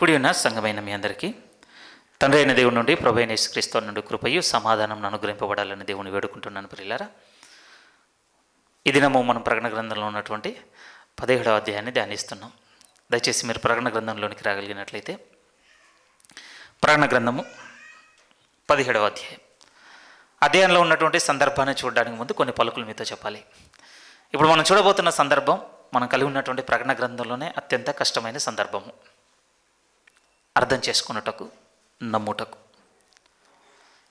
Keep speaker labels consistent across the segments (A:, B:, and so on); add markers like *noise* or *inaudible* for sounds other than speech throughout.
A: కూడి ఉన్న సంఘమైన మీ అందరికీ తండ్రి అయిన దేవుడి నుండి ప్రభు అయిన శ్రీస్తో నుండి కృపయు సమాధానం అనుగ్రహింపబడాలని దేవుని వేడుకుంటున్నాను ప్రియులారా ఈ దినము మనం ప్రకటన గ్రంథంలో ఉన్నటువంటి పదిహేడవ అధ్యాయాన్ని ధ్యానిస్తున్నాం దయచేసి మీరు ప్రకటన గ్రంథంలోనికి రాగలిగినట్లయితే ప్రకటన గ్రంథము పదిహేడవ అధ్యాయం అధ్యాయంలో ఉన్నటువంటి సందర్భాన్ని చూడడానికి ముందు కొన్ని పలుకులు మీతో చెప్పాలి ఇప్పుడు మనం చూడబోతున్న సందర్భం మనం కలిగి ఉన్నటువంటి ప్రకటన గ్రంథంలోనే అత్యంత కష్టమైన సందర్భము అర్థం చేసుకున్నటకు నమ్ముటకు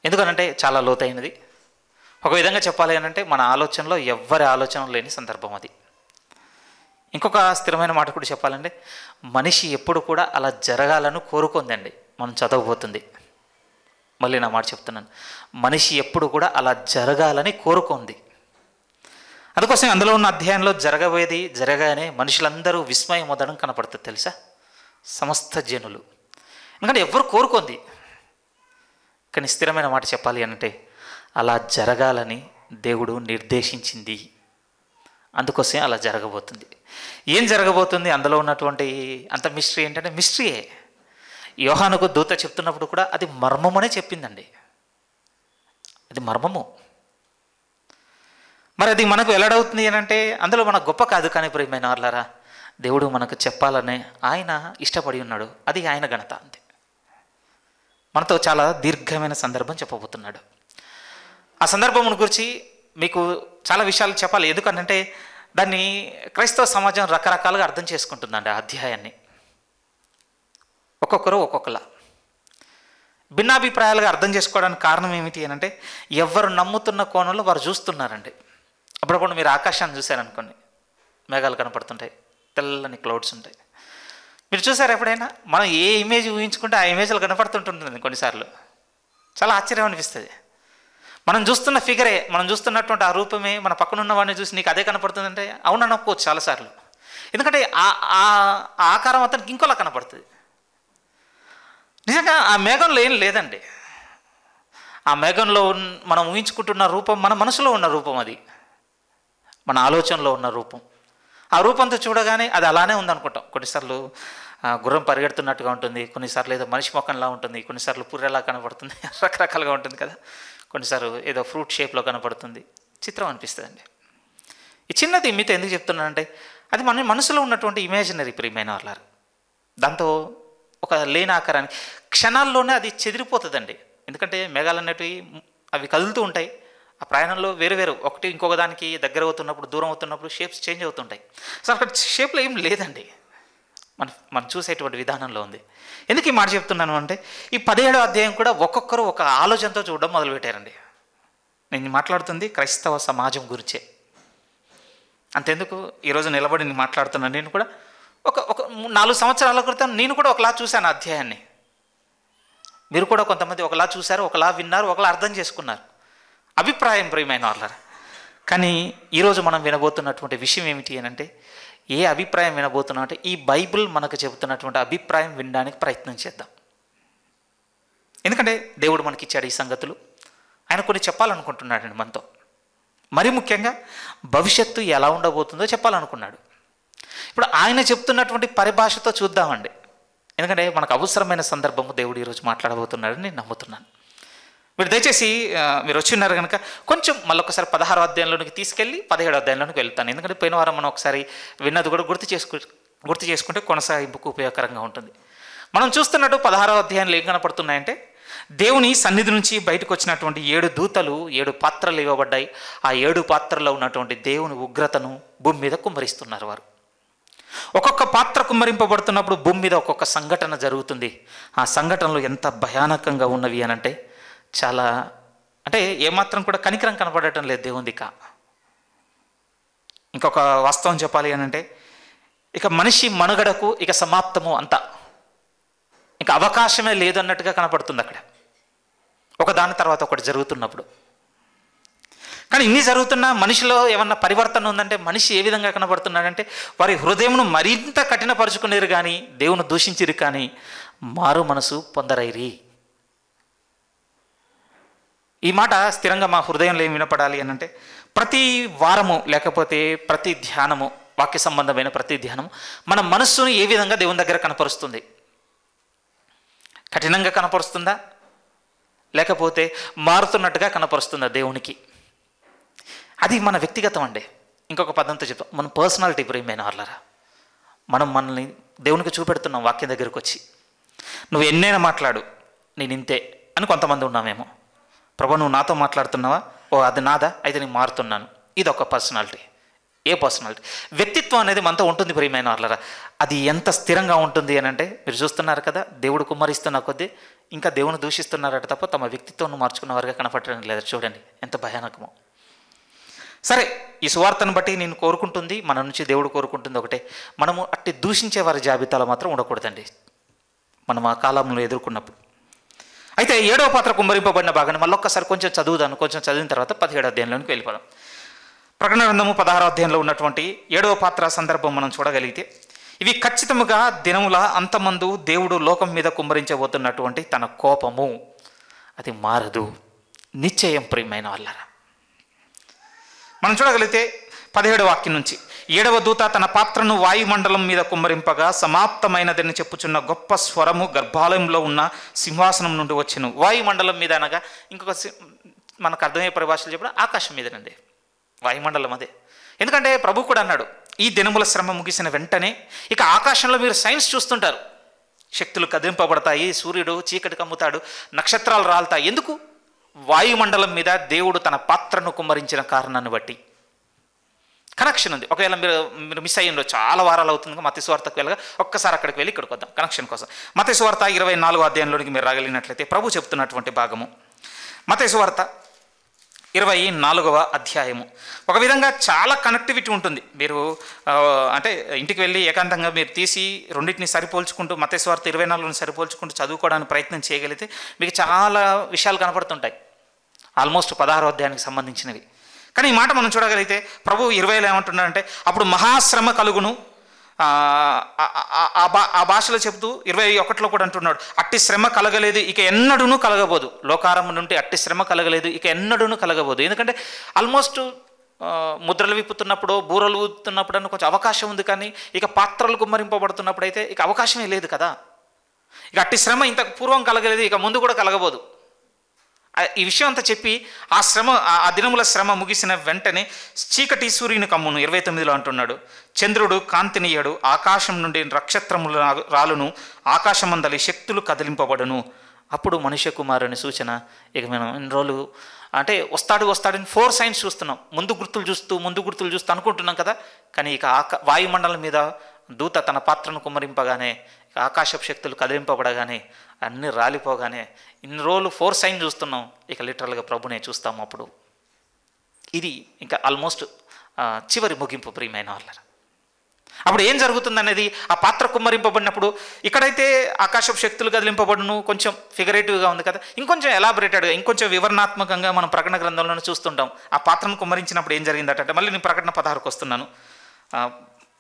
A: ఎందుకనంటే చాలా లోతైనది ఒక విధంగా చెప్పాలి అంటే మన ఆలోచనలో ఎవ్వరి ఆలోచన లేని సందర్భం అది ఇంకొక స్థిరమైన మాట కూడా చెప్పాలంటే మనిషి ఎప్పుడు కూడా అలా జరగాలని కోరుకుందండి మనం చదవబోతుంది మళ్ళీ నా మాట చెప్తున్నాను మనిషి ఎప్పుడు కూడా అలా జరగాలని కోరుకుంది అందుకోసం అందులో ఉన్న అధ్యాయంలో జరగబోయేది జరగానే మనుషులందరూ విస్మయం వదడం కనపడుతుంది తెలుసా సమస్త జనులు ఎందుకంటే ఎవరు కోరుకుంది కానీ స్థిరమైన మాట చెప్పాలి అంటే అలా జరగాలని దేవుడు నిర్దేశించింది అందుకోసం అలా జరగబోతుంది ఏం జరగబోతుంది అందులో ఉన్నటువంటి అంత మిస్టరీ ఏంటంటే మిస్టరీయే యోహానుకు దూత చెప్తున్నప్పుడు కూడా అది అనే చెప్పిందండి అది మర్మము మరి అది మనకు వెల్లడవుతుంది అంటే అందులో మన గొప్ప కాదు కానీ ప్రియమైన వాళ్ళారా దేవుడు మనకు చెప్పాలనే ఆయన ఇష్టపడి ఉన్నాడు అది ఆయన ఘనత అంతే మనతో చాలా దీర్ఘమైన సందర్భం చెప్పబోతున్నాడు ఆ సందర్భం గురించి మీకు చాలా విషయాలు చెప్పాలి ఎందుకంటే దాన్ని క్రైస్తవ సమాజం రకరకాలుగా అర్థం చేసుకుంటుందండి ఆ అధ్యాయాన్ని ఒక్కొక్కరు ఒక్కొక్కలా భిన్నాభిప్రాయాలుగా అర్థం చేసుకోవడానికి కారణం ఏమిటి అంటే ఎవరు నమ్ముతున్న కోణంలో వారు చూస్తున్నారండి అప్పుడప్పుడు మీరు ఆకాశాన్ని చూశారనుకోండి మేఘాలు కనపడుతుంటాయి తెల్లని క్లౌడ్స్ ఉంటాయి మీరు చూసారు ఎప్పుడైనా మనం ఏ ఇమేజ్ ఊహించుకుంటే ఆ ఇమేజ్లో కనపడుతుంటుంటుంది కొన్నిసార్లు చాలా ఆశ్చర్యం అనిపిస్తుంది మనం చూస్తున్న ఫిగరే మనం చూస్తున్నటువంటి ఆ రూపమే మన పక్కన ఉన్న వాడిని చూసి నీకు అదే కనపడుతుందంటే అవును అనుకోవచ్చు చాలాసార్లు ఎందుకంటే ఆ ఆకారం అతనికి ఇంకోలా కనపడుతుంది నిజంగా ఆ మేఘంలో ఏం లేదండి ఆ మేఘంలో మనం ఊహించుకుంటున్న రూపం మన మనసులో ఉన్న రూపం అది మన ఆలోచనలో ఉన్న రూపం ఆ రూపంతో చూడగానే అది అలానే ఉందనుకుంటాం కొన్నిసార్లు గుర్రం పరిగెడుతున్నట్టుగా ఉంటుంది కొన్నిసార్లు ఏదో మనిషి మొఖంలా ఉంటుంది కొన్నిసార్లు పుర్రెలా కనబడుతుంది *laughs* రకరకాలుగా ఉంటుంది కదా కొన్నిసార్లు ఏదో ఫ్రూట్ షేప్లో కనబడుతుంది చిత్రం అనిపిస్తుందండి ఈ చిన్నది మీతో ఎందుకు చెప్తున్నానంటే అది మన మనసులో ఉన్నటువంటి ఇమాజినరీ ప్రియమైన వాళ్ళారు దాంతో ఒక లేని ఆకారానికి క్షణాల్లోనే అది చెదిరిపోతుందండి ఎందుకంటే మేఘాలు అనేటివి అవి కదులుతూ ఉంటాయి ఆ ప్రయాణంలో వేరు వేరు ఒకటి ఇంకొక దానికి దగ్గర అవుతున్నప్పుడు దూరం అవుతున్నప్పుడు షేప్స్ చేంజ్ అవుతుంటాయి సో అక్కడ షేప్లో ఏం లేదండి మనం మనం చూసేటువంటి విధానంలో ఉంది ఎందుకు ఈ మాట చెప్తున్నాను అంటే ఈ పదిహేడో అధ్యాయం కూడా ఒక్కొక్కరు ఒక ఆలోచనతో చూడడం మొదలుపెట్టారండి నేను మాట్లాడుతుంది క్రైస్తవ సమాజం గురించే అంతెందుకు ఈరోజు నిలబడి నేను మాట్లాడుతున్నాను నేను కూడా ఒక ఒక నాలుగు సంవత్సరాల క్రితం నేను కూడా ఒకలా చూశాను అధ్యాయాన్ని మీరు కూడా కొంతమంది ఒకలా చూశారు ఒకలా విన్నారు ఒకలా అర్థం చేసుకున్నారు అభిప్రాయం ప్రియమైన వాళ్ళ కానీ ఈరోజు మనం వినబోతున్నటువంటి విషయం ఏమిటి అంటే ఏ అభిప్రాయం వినబోతున్నాం అంటే ఈ బైబిల్ మనకు చెబుతున్నటువంటి అభిప్రాయం వినడానికి ప్రయత్నం చేద్దాం ఎందుకంటే దేవుడు మనకి ఇచ్చాడు ఈ సంగతులు ఆయన కొన్ని చెప్పాలనుకుంటున్నాడండి మనతో మరి ముఖ్యంగా భవిష్యత్తు ఎలా ఉండబోతుందో చెప్పాలనుకున్నాడు ఇప్పుడు ఆయన చెప్తున్నటువంటి పరిభాషతో చూద్దామండి ఎందుకంటే మనకు అవసరమైన సందర్భము దేవుడు ఈరోజు మాట్లాడబోతున్నాడని నేను నమ్ముతున్నాను మీరు దయచేసి మీరు వచ్చి ఉన్నారు కనుక కొంచెం మళ్ళొకసారి పదహారు అధ్యాయంలోనికి తీసుకెళ్ళి పదిహేడు అధ్యాయంలోనికి వెళ్తాను ఎందుకంటే పోయిన వారం మనం ఒకసారి విన్నది కూడా గుర్తు చేసుకు గుర్తు చేసుకుంటే కొనసాగింపుకు ఉపయోగకరంగా ఉంటుంది మనం చూస్తున్నట్టు పదహారో అధ్యాయంలో ఏం కనపడుతున్నాయంటే దేవుని సన్నిధి నుంచి బయటకు వచ్చినటువంటి ఏడు దూతలు ఏడు పాత్రలు ఇవ్వబడ్డాయి ఆ ఏడు పాత్రలో ఉన్నటువంటి దేవుని ఉగ్రతను భూమి మీద కుమ్మరిస్తున్నారు వారు ఒక్కొక్క పాత్ర కుమ్మరింపబడుతున్నప్పుడు భూమి మీద ఒక్కొక్క సంఘటన జరుగుతుంది ఆ సంఘటనలు ఎంత భయానకంగా ఉన్నవి అనంటే అంటే చాలా అంటే ఏమాత్రం కూడా కనికరం కనపడటం లేదు దేవుంది ఇక ఇంకొక వాస్తవం చెప్పాలి అని అంటే ఇక మనిషి మనుగడకు ఇక సమాప్తము అంత ఇంకా అవకాశమే లేదన్నట్టుగా కనపడుతుంది అక్కడ ఒక దాని తర్వాత ఒకటి జరుగుతున్నప్పుడు కానీ ఇన్ని జరుగుతున్నా మనిషిలో ఏమన్నా పరివర్తన ఉందంటే మనిషి ఏ విధంగా కనబడుతున్నాడంటే వారి హృదయంను మరింత కఠినపరుచుకునేరు కానీ దేవుని దూషించిరు కానీ మారు మనసు పొందరైరి ఈ మాట స్థిరంగా మా హృదయంలో ఏం వినపడాలి అని అంటే ప్రతి వారము లేకపోతే ప్రతి ధ్యానము వాక్య సంబంధమైన ప్రతి ధ్యానము మన మనస్సును ఏ విధంగా దేవుని దగ్గర కనపరుస్తుంది కఠినంగా కనపరుస్తుందా లేకపోతే మారుతున్నట్టుగా కనపరుస్తుందా దేవునికి అది మన వ్యక్తిగతం అండి ఇంకొక పద్ధతితో చెప్తాం మన పర్సనాలిటీ ప్రేమైన వాళ్ళరా మనం మనల్ని దేవునికి చూపెడుతున్నాం వాక్యం దగ్గరకు వచ్చి నువ్వు ఎన్నైనా మాట్లాడు నేను ఇంతే అని కొంతమంది ఉన్నామేమో ప్రభా నువ్వు నాతో మాట్లాడుతున్నావా ఓ అది నాదా అయితే నేను మారుతున్నాను ఇది ఒక పర్సనాలిటీ ఏ పర్సనాలిటీ వ్యక్తిత్వం అనేది మనతో ఉంటుంది ప్రియమైన వాళ్ళరా అది ఎంత స్థిరంగా ఉంటుంది అని అంటే మీరు చూస్తున్నారు కదా దేవుడు కుమ్మరిస్తున్న కొద్దీ ఇంకా దేవుని దూషిస్తున్నారట తప్ప తమ వ్యక్తిత్వం మార్చుకున్న వారిగా కనపడటం లేదు చూడండి ఎంత భయానకమో సరే ఈ సువార్తను బట్టి నేను కోరుకుంటుంది మన నుంచి దేవుడు కోరుకుంటుంది ఒకటే మనము అట్టి దూషించే వారి జాబితాలో మాత్రం ఉండకూడదండి మనం ఆ కాలంలో ఎదుర్కొన్నప్పుడు అయితే ఏడవ పాత్ర కుమ్మరింపబడిన భాగాన్ని మళ్ళొక్కసారి కొంచెం చదువుదాను కొంచెం చదివిన తర్వాత పదిహేడు అధ్యాయంలోనికి వెళ్ళిపోదాం ప్రకటన గ్రంథము పదహారో అధ్యాయంలో ఉన్నటువంటి ఏడవ పాత్ర సందర్భం మనం చూడగలిగితే ఇవి ఖచ్చితముగా దినముల అంతమందు దేవుడు లోకం మీద కుమ్మరించబోతున్నటువంటి తన కోపము అది మారదు నిశ్చయం ప్రియమైన వాళ్ళరా మనం చూడగలిగితే పదిహేడు వాక్యం నుంచి ఏడవ దూత తన పాత్రను వాయుమండలం మీద కుమ్మరింపగా సమాప్తమైనదని చెప్పుచున్న గొప్ప స్వరము గర్భాలయంలో ఉన్న సింహాసనం నుండి వచ్చిన వాయుమండలం మీద అనగా ఇంకొక మనకు అర్థమయ్యే పరిభాషలు చెప్పడం ఆకాశం మీదనండి వాయుమండలం అదే ఎందుకంటే ప్రభు కూడా అన్నాడు ఈ దినముల శ్రమ ముగిసిన వెంటనే ఇక ఆకాశంలో మీరు సైన్స్ చూస్తుంటారు శక్తులు కదిలింపబడతాయి సూర్యుడు చీకటి కమ్ముతాడు నక్షత్రాలు రాలుతాయి ఎందుకు వాయుమండలం మీద దేవుడు తన పాత్రను కుమ్మరించిన కారణాన్ని బట్టి కనెక్షన్ ఉంది ఒకవేళ మీరు మీరు మిస్ అయ్యి ఉండొచ్చు చాలా వారాలు అవుతుంది మత స్వార్థకు వెళ్ళగా ఒక్కసారి అక్కడికి వెళ్ళి ఇక్కడికి వద్దాం కనెక్షన్ కోసం మత స్వార్థ ఇరవై నాలుగో అధ్యాయంలోనికి మీరు రాగలిగినట్లయితే ప్రభు చెప్తున్నటువంటి భాగము మత స్వార్థ ఇరవై నాలుగవ అధ్యాయము ఒక విధంగా చాలా కనెక్టివిటీ ఉంటుంది మీరు అంటే ఇంటికి వెళ్ళి ఏకాంతంగా మీరు తీసి రెండింటిని సరిపోల్చుకుంటూ స్వార్థ ఇరవై నాలుగుని సరిపోల్చుకుంటూ చదువుకోవడానికి ప్రయత్నం చేయగలిగితే మీకు చాలా విషయాలు కనపడుతుంటాయి ఆల్మోస్ట్ పదహారో అధ్యాయానికి సంబంధించినవి కానీ ఈ మాట మనం చూడగలిగితే ప్రభు ఇరవైలో ఏమంటున్నాడంటే అప్పుడు మహాశ్రమ కలుగును ఆ భాషలో చెబుతూ ఇరవై ఒకటిలో కూడా అంటున్నాడు అట్టి శ్రమ కలగలేదు ఇక ఎన్నడూను కలగబోదు లోకారం నుండి అట్టి శ్రమ కలగలేదు ఇక ఎన్నడూను కలగబోదు ఎందుకంటే ఆల్మోస్ట్ ముద్రలు విప్పుతున్నప్పుడు బూరలు ఊతున్నప్పుడు అని కొంచెం అవకాశం ఉంది కానీ ఇక పాత్రలు కుమ్మరింపబడుతున్నప్పుడు అయితే ఇక అవకాశమే లేదు కదా ఇక అట్టి శ్రమ ఇంతకు పూర్వం కలగలేదు ఇక ముందు కూడా కలగబోదు ఈ విషయం అంతా చెప్పి ఆ శ్రమ ఆ దినముల శ్రమ ముగిసిన వెంటనే చీకటి సూర్యుని కమ్మును ఇరవై తొమ్మిదిలో అంటున్నాడు చంద్రుడు కాంతినీయడు ఆకాశం నుండి నక్షత్రములు రాలును ఆకాశమందలి శక్తులు కదిలింపబడును అప్పుడు మనుష్య కుమారుని సూచన ఇక మనం ఇన్ని రోజులు అంటే వస్తాడు వస్తాడని ఫోర్ సైన్స్ చూస్తున్నాం ముందు గుర్తులు చూస్తూ ముందు గుర్తులు చూస్తూ అనుకుంటున్నాం కదా కానీ ఇక ఆకా వాయుమండలం మీద దూత తన పాత్రను కుమ్మరింపగానే ఆకాశపు శక్తులు కదిలింపబడగానే అన్నీ రాలిపోగానే ఇన్ని రోజులు ఫోర్ సైన్ చూస్తున్నాం ఇక లిటరల్గా ప్రభునే చూస్తాం అప్పుడు ఇది ఇంకా ఆల్మోస్ట్ చివరి ముగింపు ప్రియమైన వాళ్ళ అప్పుడు ఏం జరుగుతుందనేది ఆ పాత్ర కుమ్మరింపబడినప్పుడు ఇక్కడైతే ఆకాశపు శక్తులు కదిలింపబడును కొంచెం ఫిగరేటివ్గా ఉంది కదా ఇంకొంచెం ఎలాబరేటెడ్గా ఇంకొంచెం వివరణాత్మకంగా మనం ప్రకటన గ్రంథంలోనే చూస్తుంటాం ఆ పాత్రను కుమ్మరించినప్పుడు ఏం జరిగిందట మళ్ళీ నేను ప్రకటన పదహారుకు వస్తున్నాను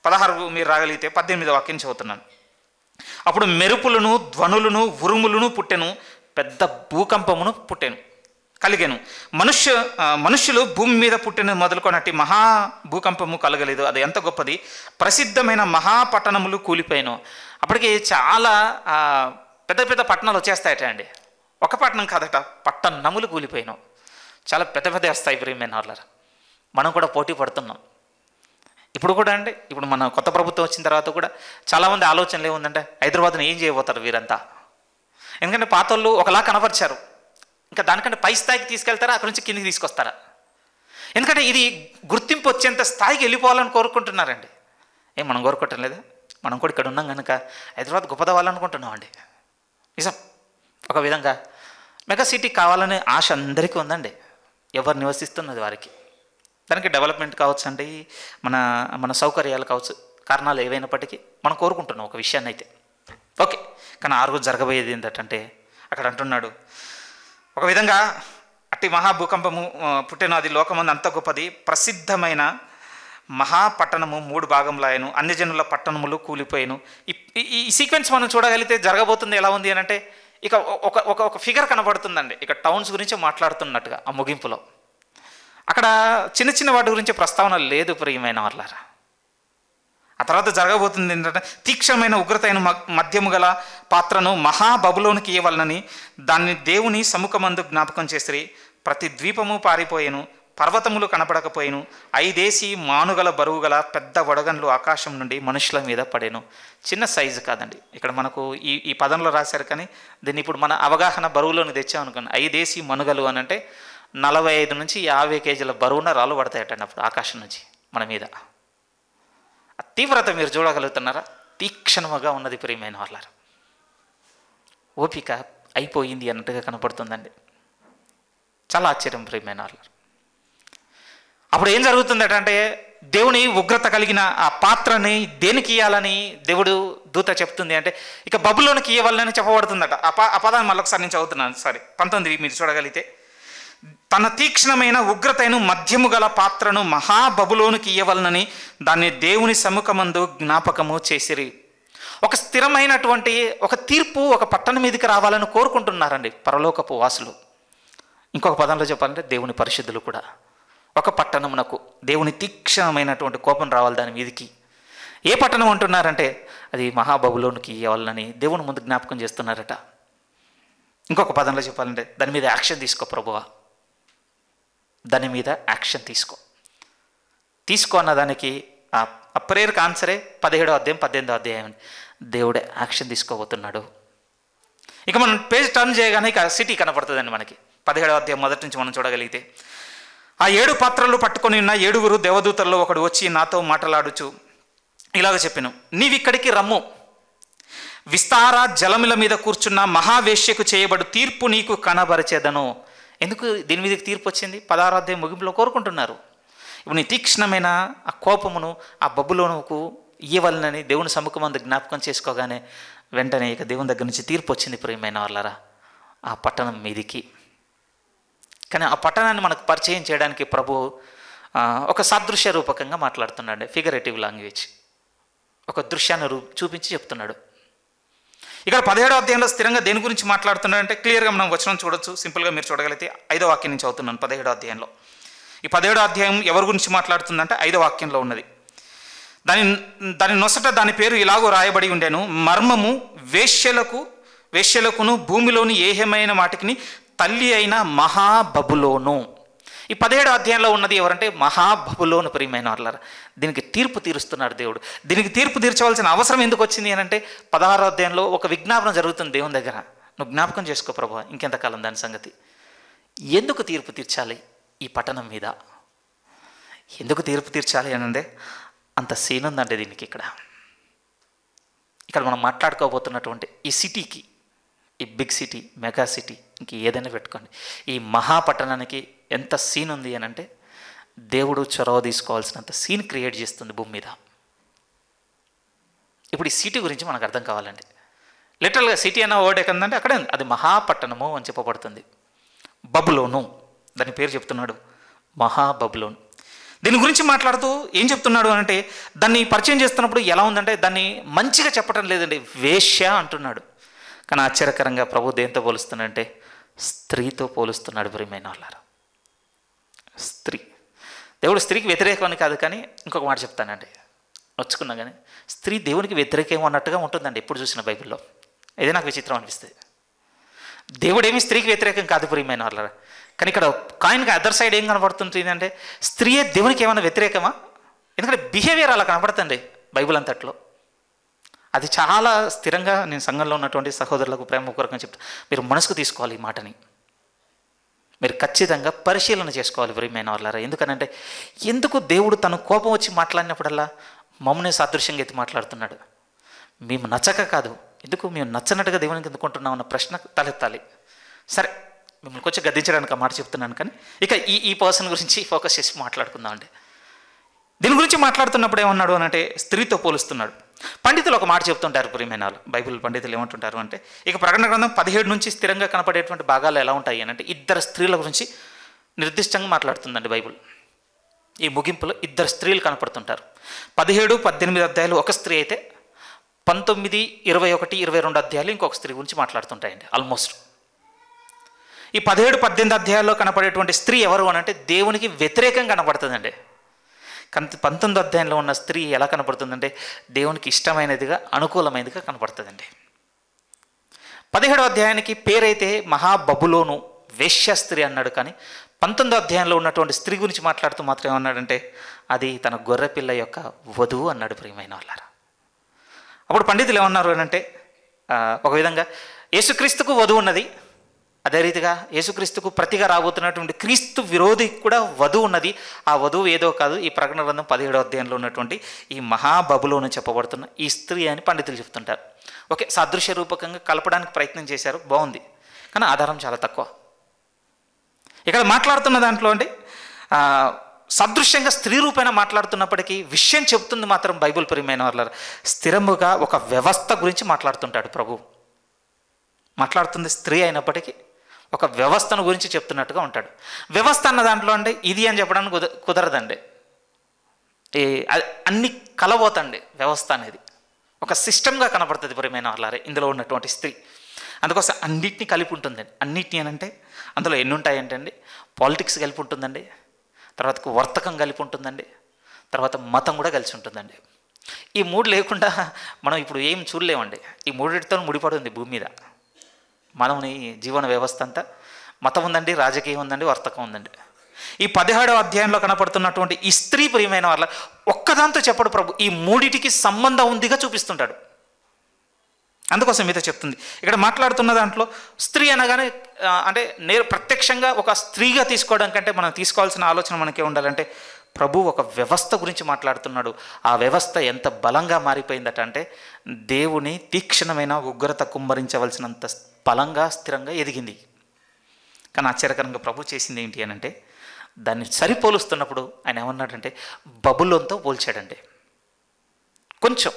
A: పదహారు మీరు రాగలిగితే పద్దెనిమిది వాక్యం చదువుతున్నాను అప్పుడు మెరుపులను ధ్వనులను ఉరుములను పుట్టెను పెద్ద భూకంపమును పుట్టెను కలిగాను మనుష్య మనుష్యులు భూమి మీద పుట్టిన మొదలుకొనట్టు మహా భూకంపము కలగలేదు అది ఎంత గొప్పది ప్రసిద్ధమైన మహాపట్టణములు కూలిపోయాను అప్పటికి చాలా పెద్ద పెద్ద పట్టణాలు వచ్చేస్తాయట అండి ఒక పట్టణం కాదట పట్టణములు కూలిపోయాను చాలా పెద్ద పెద్ద వస్తాయి బ్రీమెన్ మనం కూడా పోటీ పడుతున్నాం ఇప్పుడు కూడా అండి ఇప్పుడు మన కొత్త ప్రభుత్వం వచ్చిన తర్వాత కూడా చాలామంది ఆలోచనలు ఏముందంటే హైదరాబాద్ని ఏం చేయబోతారు వీరంతా ఎందుకంటే వాళ్ళు ఒకలా కనపరిచారు ఇంకా దానికంటే పై స్థాయికి తీసుకెళ్తారా అక్కడి నుంచి కిందికి తీసుకొస్తారా ఎందుకంటే ఇది గుర్తింపు వచ్చేంత స్థాయికి వెళ్ళిపోవాలని కోరుకుంటున్నారండి ఏం మనం కోరుకోవటం లేదా మనం కూడా ఇక్కడ ఉన్నాం కనుక హైదరాబాద్ గొప్పదవ్వాలనుకుంటున్నాం అండి నిజం ఒక విధంగా మెగా సిటీ కావాలనే ఆశ అందరికీ ఉందండి ఎవరు నివసిస్తున్నది వారికి దానికి డెవలప్మెంట్ కావచ్చు అండి మన మన సౌకర్యాలు కావచ్చు కారణాలు ఏవైనప్పటికీ మనం కోరుకుంటున్నాం ఒక విషయాన్ని అయితే ఓకే కానీ ఆ రోజు జరగబోయేది ఏంటంటే అక్కడ అంటున్నాడు ఒక విధంగా అట్టి మహాభూకంపము అది లోకమంది అంత గొప్పది ప్రసిద్ధమైన మహాపట్టణము మూడు భాగంలో అన్ని జనుల పట్టణములు కూలిపోయాను ఈ సీక్వెన్స్ మనం చూడగలిగితే జరగబోతుంది ఎలా ఉంది అని అంటే ఇక ఒక ఒక ఫిగర్ కనబడుతుందండి ఇక టౌన్స్ గురించి మాట్లాడుతున్నట్టుగా ఆ ముగింపులో అక్కడ చిన్న చిన్న వాటి గురించి ప్రస్తావన లేదు ప్రియమైన వాళ్ళారా ఆ తర్వాత జరగబోతుంది ఏంటంటే తీక్షణమైన ఉగ్రత అయిన మధ్యము గల పాత్రను మహాబబులోనికి ఇవ్వాలని దాన్ని దేవుని సముఖమందు జ్ఞాపకం చేసి ప్రతి ద్వీపము పారిపోయేను పర్వతములు కనపడకపోయేను ఐదేసి మానుగల బరువు గల పెద్ద వడగన్లు ఆకాశం నుండి మనుషుల మీద పడేను చిన్న సైజు కాదండి ఇక్కడ మనకు ఈ ఈ పదంలో రాశారు కానీ దీన్ని ఇప్పుడు మన అవగాహన బరువులోని తెచ్చామనుకోండి ఐదేసి మనుగలు అని అంటే నలభై ఐదు నుంచి యాభై కేజీల బరువున రాళ్ళు పడతాయటండి అప్పుడు ఆకాశం నుంచి మన మీద ఆ తీవ్రత మీరు చూడగలుగుతున్నారా తీక్షణముగా ఉన్నది ప్రియమైన వాళ్ళారు ఓపిక అయిపోయింది అన్నట్టుగా కనపడుతుందండి చాలా ఆశ్చర్యం ప్రియమైన వాళ్ళు అప్పుడు ఏం జరుగుతుందట అంటే దేవుని ఉగ్రత కలిగిన ఆ పాత్రని దేనికి ఇవ్వాలని దేవుడు దూత చెప్తుంది అంటే ఇక బబులోనికి ఇవ్వాలని చెప్పబడుతుందట ఆ పదాన్ని మళ్ళొకసారి నేను చదువుతున్నాను సరే పంతొమ్మిది మీరు చూడగలిగితే తన తీక్షణమైన ఉగ్రతైన మధ్యము గల పాత్రను మహాబబులోనికి ఇయ్యవలనని దాన్ని దేవుని సముఖమందు జ్ఞాపకము చేసిరి ఒక స్థిరమైనటువంటి ఒక తీర్పు ఒక పట్టణం మీదకి రావాలని కోరుకుంటున్నారండి పరలోకపు వాసులు ఇంకొక పదంలో చెప్పాలంటే దేవుని పరిశుద్ధులు కూడా ఒక పట్టణమునకు దేవుని తీక్షణమైనటువంటి కోపం రావాలి దాని మీదికి ఏ పట్టణం అంటున్నారంటే అది మహాబబులోనికి ఇవ్వాలని దేవుని ముందు జ్ఞాపకం చేస్తున్నారట ఇంకొక పదంలో చెప్పాలంటే దాని మీద యాక్షన్ తీసుకో ప్రభువా దాని మీద యాక్షన్ తీసుకో తీసుకో అన్నదానికి ఆ ప్రేయర్కి ఆన్సరే పదిహేడో అధ్యాయం పద్దెనిమిదో అధ్యాయం దేవుడే యాక్షన్ తీసుకోబోతున్నాడు ఇక మనం పేజ్ టర్న్ చేయగానే ఇక సిటీ కనపడుతుందండి మనకి పదిహేడో అధ్యాయం మొదటి నుంచి మనం చూడగలిగితే ఆ ఏడు పాత్రలు పట్టుకొని ఉన్న ఏడుగురు దేవదూతల్లో ఒకడు వచ్చి నాతో మాట్లాడుచు ఇలాగ చెప్పాను నీవిక్కడికి రమ్ము విస్తార జలముల మీద కూర్చున్న మహావేశ్యకు చేయబడు తీర్పు నీకు కనబరచేదను ఎందుకు దీని మీదకి తీర్పు వచ్చింది పదారాధ్యాయ ముగింపులో కోరుకుంటున్నారు ఇప్పుడు నీ తీక్షణమైన ఆ కోపమును ఆ బబ్బులోనుకు ఇవ్వవలనని దేవుని సముఖమందు జ్ఞాపకం చేసుకోగానే వెంటనే ఇక దేవుని దగ్గర నుంచి తీర్పు వచ్చింది ప్రియమైన వాళ్ళరా ఆ పట్టణం మీదికి కానీ ఆ పట్టణాన్ని మనకు పరిచయం చేయడానికి ప్రభు ఒక సాదృశ్య రూపకంగా మాట్లాడుతున్నాడు ఫిగరేటివ్ లాంగ్వేజ్ ఒక దృశ్యాన్ని రూ చూపించి చెప్తున్నాడు ఇక్కడ పదిహేడో అధ్యాయంలో స్థిరంగా దేని గురించి మాట్లాడుతున్నాడంటే క్లియర్గా మనం వచనం చూడొచ్చు సింపుల్గా మీరు చూడగలిగితే ఐదో వాక్యం నుంచి అవుతున్నాను పదిహేడో అధ్యాయంలో ఈ పదిహేడో అధ్యాయం ఎవరి గురించి మాట్లాడుతుందంటే ఐదో వాక్యంలో ఉన్నది దాని దాని నొసట దాని పేరు ఇలాగో రాయబడి ఉండేను మర్మము వేష్యలకు వేష్యలకును భూమిలోని ఏహమైన వాటికి తల్లి అయిన మహాబబులోను ఈ పదిహేడు అధ్యాయంలో ఉన్నది ఎవరంటే మహాబబులోను ప్రియమైన వాళ్ళారు దీనికి తీర్పు తీరుస్తున్నాడు దేవుడు దీనికి తీర్పు తీర్చవలసిన అవసరం ఎందుకు వచ్చింది అంటే పదహారో అధ్యాయంలో ఒక విజ్ఞాపనం జరుగుతుంది దేవుని దగ్గర నువ్వు జ్ఞాపకం చేసుకో ప్రభు ఇంకెంతకాలం దాని సంగతి ఎందుకు తీర్పు తీర్చాలి ఈ పట్టణం మీద ఎందుకు తీర్పు తీర్చాలి అనందే అంత సీన్ ఉందండి దీనికి ఇక్కడ ఇక్కడ మనం మాట్లాడుకోబోతున్నటువంటి ఈ సిటీకి ఈ బిగ్ సిటీ మెగా సిటీ ఇంక ఏదైనా పెట్టుకోండి ఈ మహాపట్టణానికి ఎంత సీన్ ఉంది అని అంటే దేవుడు చొరవ తీసుకోవాల్సినంత సీన్ క్రియేట్ చేస్తుంది భూమి మీద ఇప్పుడు ఈ సిటీ గురించి మనకు అర్థం కావాలండి లిటరల్గా సిటీ అన్న వర్డ్ ఎక్కడంటే అక్కడే అది మహాపట్టణము అని చెప్పబడుతుంది బబులోను దాని పేరు చెప్తున్నాడు మహాబబులోను దీని గురించి మాట్లాడుతూ ఏం చెప్తున్నాడు అంటే దాన్ని పరిచయం చేస్తున్నప్పుడు ఎలా ఉందంటే దాన్ని మంచిగా చెప్పడం లేదండి వేష్య అంటున్నాడు కానీ ఆశ్చర్యకరంగా ప్రభు దేంతో పోలుస్తున్నాడంటే స్త్రీతో పోలుస్తున్నాడు ప్రియమైన వాళ్ళారు స్త్రీ దేవుడు స్త్రీకి వ్యతిరేకమని కాదు కానీ ఇంకొక మాట చెప్తానండి నొచ్చుకున్నా కానీ స్త్రీ దేవునికి వ్యతిరేకం అన్నట్టుగా ఉంటుందండి ఎప్పుడు చూసిన బైబిల్లో ఇదే నాకు విచిత్రం అనిపిస్తుంది దేవుడేమి స్త్రీకి వ్యతిరేకం కాదు ప్రియమైన వాళ్ళ కానీ ఇక్కడ కాయిన్కి అదర్ సైడ్ ఏం కనబడుతుంది అంటే స్త్రీయే దేవునికి ఏమైనా వ్యతిరేకమా ఎందుకంటే బిహేవియర్ అలా కనబడుతుంది బైబిల్ అంతట్లో అది చాలా స్థిరంగా నేను సంఘంలో ఉన్నటువంటి సహోదరులకు ప్రేమపూర్వకంగా చెప్తాను మీరు మనసుకు తీసుకోవాలి ఈ మాటని మీరు ఖచ్చితంగా పరిశీలన చేసుకోవాలి ప్రియమైన వాళ్ళారా ఎందుకనంటే ఎందుకు దేవుడు తను కోపం వచ్చి మాట్లాడినప్పుడల్లా మమ్మల్ని సాదృశ్యంగా అయితే మాట్లాడుతున్నాడు మేము నచ్చక కాదు ఎందుకు మేము నచ్చనట్టుగా దేవునికి ఎందుకుంటున్నాం అన్న ప్రశ్న తలెత్తాలి సరే మిమ్మల్ని కొంచెం గద్దించడానికి ఆ మాట చెప్తున్నాను కానీ ఇక ఈ ఈ పర్సన్ గురించి ఫోకస్ చేసి మాట్లాడుకుందామండి దీని గురించి మాట్లాడుతున్నప్పుడు ఏమన్నాడు అనంటే స్త్రీతో పోలుస్తున్నాడు పండితులు ఒక మాట చెప్తుంటారు ప్రియమేనాలు బైబిల్ పండితులు ఏమంటుంటారు అంటే ఇక ప్రకటన గ్రంథం పదిహేడు నుంచి స్థిరంగా కనపడేటువంటి భాగాలు ఎలా ఉంటాయి అని అంటే ఇద్దరు స్త్రీల గురించి నిర్దిష్టంగా మాట్లాడుతుందండి బైబిల్ ఈ ముగింపులో ఇద్దరు స్త్రీలు కనపడుతుంటారు పదిహేడు పద్దెనిమిది అధ్యాయాలు ఒక స్త్రీ అయితే పంతొమ్మిది ఇరవై ఒకటి ఇరవై రెండు అధ్యాయులు ఇంకొక స్త్రీ గురించి మాట్లాడుతుంటాయండి ఆల్మోస్ట్ ఈ పదిహేడు పద్దెనిమిది అధ్యాయాల్లో కనపడేటువంటి స్త్రీ ఎవరు అని అంటే దేవునికి వ్యతిరేకంగా కనపడుతుందండి కంత పంతొమ్మిది అధ్యాయంలో ఉన్న స్త్రీ ఎలా కనపడుతుందంటే దేవునికి ఇష్టమైనదిగా అనుకూలమైనదిగా కనపడుతుందండి పదిహేడో అధ్యాయానికి పేరైతే మహాబబులోను వేశ్య స్త్రీ అన్నాడు కానీ పంతొమ్మిది అధ్యాయంలో ఉన్నటువంటి స్త్రీ గురించి మాట్లాడుతూ మాత్రం ఏమన్నాడంటే అది తన గొర్రెపిల్ల యొక్క వధువు అన్నాడు ప్రియమైన వాళ్ళారా అప్పుడు పండితులు ఏమన్నారు అంటే ఒక విధంగా యేసుక్రీస్తుకు వధువు ఉన్నది అదే రీతిగా యేసుక్రీస్తుకు ప్రతిగా రాబోతున్నటువంటి క్రీస్తు విరోధికి కూడా వధువు ఉన్నది ఆ వధువు ఏదో కాదు ఈ ప్రకటన గ్రంథం పదిహేడో అధ్యాయంలో ఉన్నటువంటి ఈ మహాబబులోను చెప్పబడుతున్న ఈ స్త్రీ అని పండితులు చెప్తుంటారు ఓకే సాదృశ్య రూపకంగా కలపడానికి ప్రయత్నం చేశారు బాగుంది కానీ ఆధారం చాలా తక్కువ ఇక్కడ మాట్లాడుతున్న దాంట్లో అండి సదృశ్యంగా స్త్రీ రూపేణ మాట్లాడుతున్నప్పటికీ విషయం చెబుతుంది మాత్రం బైబుల్ ప్రియమైన వాళ్ళ స్థిరముగా ఒక వ్యవస్థ గురించి మాట్లాడుతుంటాడు ప్రభు మాట్లాడుతుంది స్త్రీ అయినప్పటికీ ఒక వ్యవస్థను గురించి చెప్తున్నట్టుగా ఉంటాడు వ్యవస్థ అన్న దాంట్లో అండి ఇది అని చెప్పడానికి కుదర కుదరదండి ఈ అన్ని కలబోతండి వ్యవస్థ అనేది ఒక సిస్టమ్గా కనబడుతుంది ప్రియమైన వాళ్ళారే ఇందులో ఉన్నటువంటి స్త్రీ అందుకోసం అన్నిటినీ కలిపి ఉంటుందండి అని అంటే అందులో ఎన్ని ఉంటాయంటే అండి పాలిటిక్స్ కలిపి ఉంటుందండి తర్వాత వర్తకం కలిపి ఉంటుందండి తర్వాత మతం కూడా కలిసి ఉంటుందండి ఈ మూడు లేకుండా మనం ఇప్పుడు ఏం చూడలేమండి ఈ మూడిటితో ముడిపడి ఉంది భూమి మీద మనవుని జీవన వ్యవస్థ అంతా మతం ఉందండి రాజకీయం ఉందండి వర్తకం ఉందండి ఈ పదిహేడవ అధ్యాయంలో కనపడుతున్నటువంటి ఈ స్త్రీ ప్రియమైన వాళ్ళ ఒక్కదాంతో చెప్పడు ప్రభు ఈ మూడిటికి సంబంధం ఉందిగా చూపిస్తుంటాడు అందుకోసం మీతో చెప్తుంది ఇక్కడ మాట్లాడుతున్న దాంట్లో స్త్రీ అనగానే అంటే నేను ప్రత్యక్షంగా ఒక స్త్రీగా తీసుకోవడం కంటే మనం తీసుకోవాల్సిన ఆలోచన మనకే ఉండాలంటే ప్రభు ఒక వ్యవస్థ గురించి మాట్లాడుతున్నాడు ఆ వ్యవస్థ ఎంత బలంగా మారిపోయిందట అంటే దేవుని తీక్షణమైన ఉగ్రత కుమ్మరించవలసినంత బలంగా స్థిరంగా ఎదిగింది కానీ ఆశ్చర్యకరంగా ప్రభు చేసింది ఏంటి అని అంటే దాన్ని సరిపోలుస్తున్నప్పుడు ఆయన ఏమన్నాడంటే బబులోన్తో పోల్చాడండి కొంచెం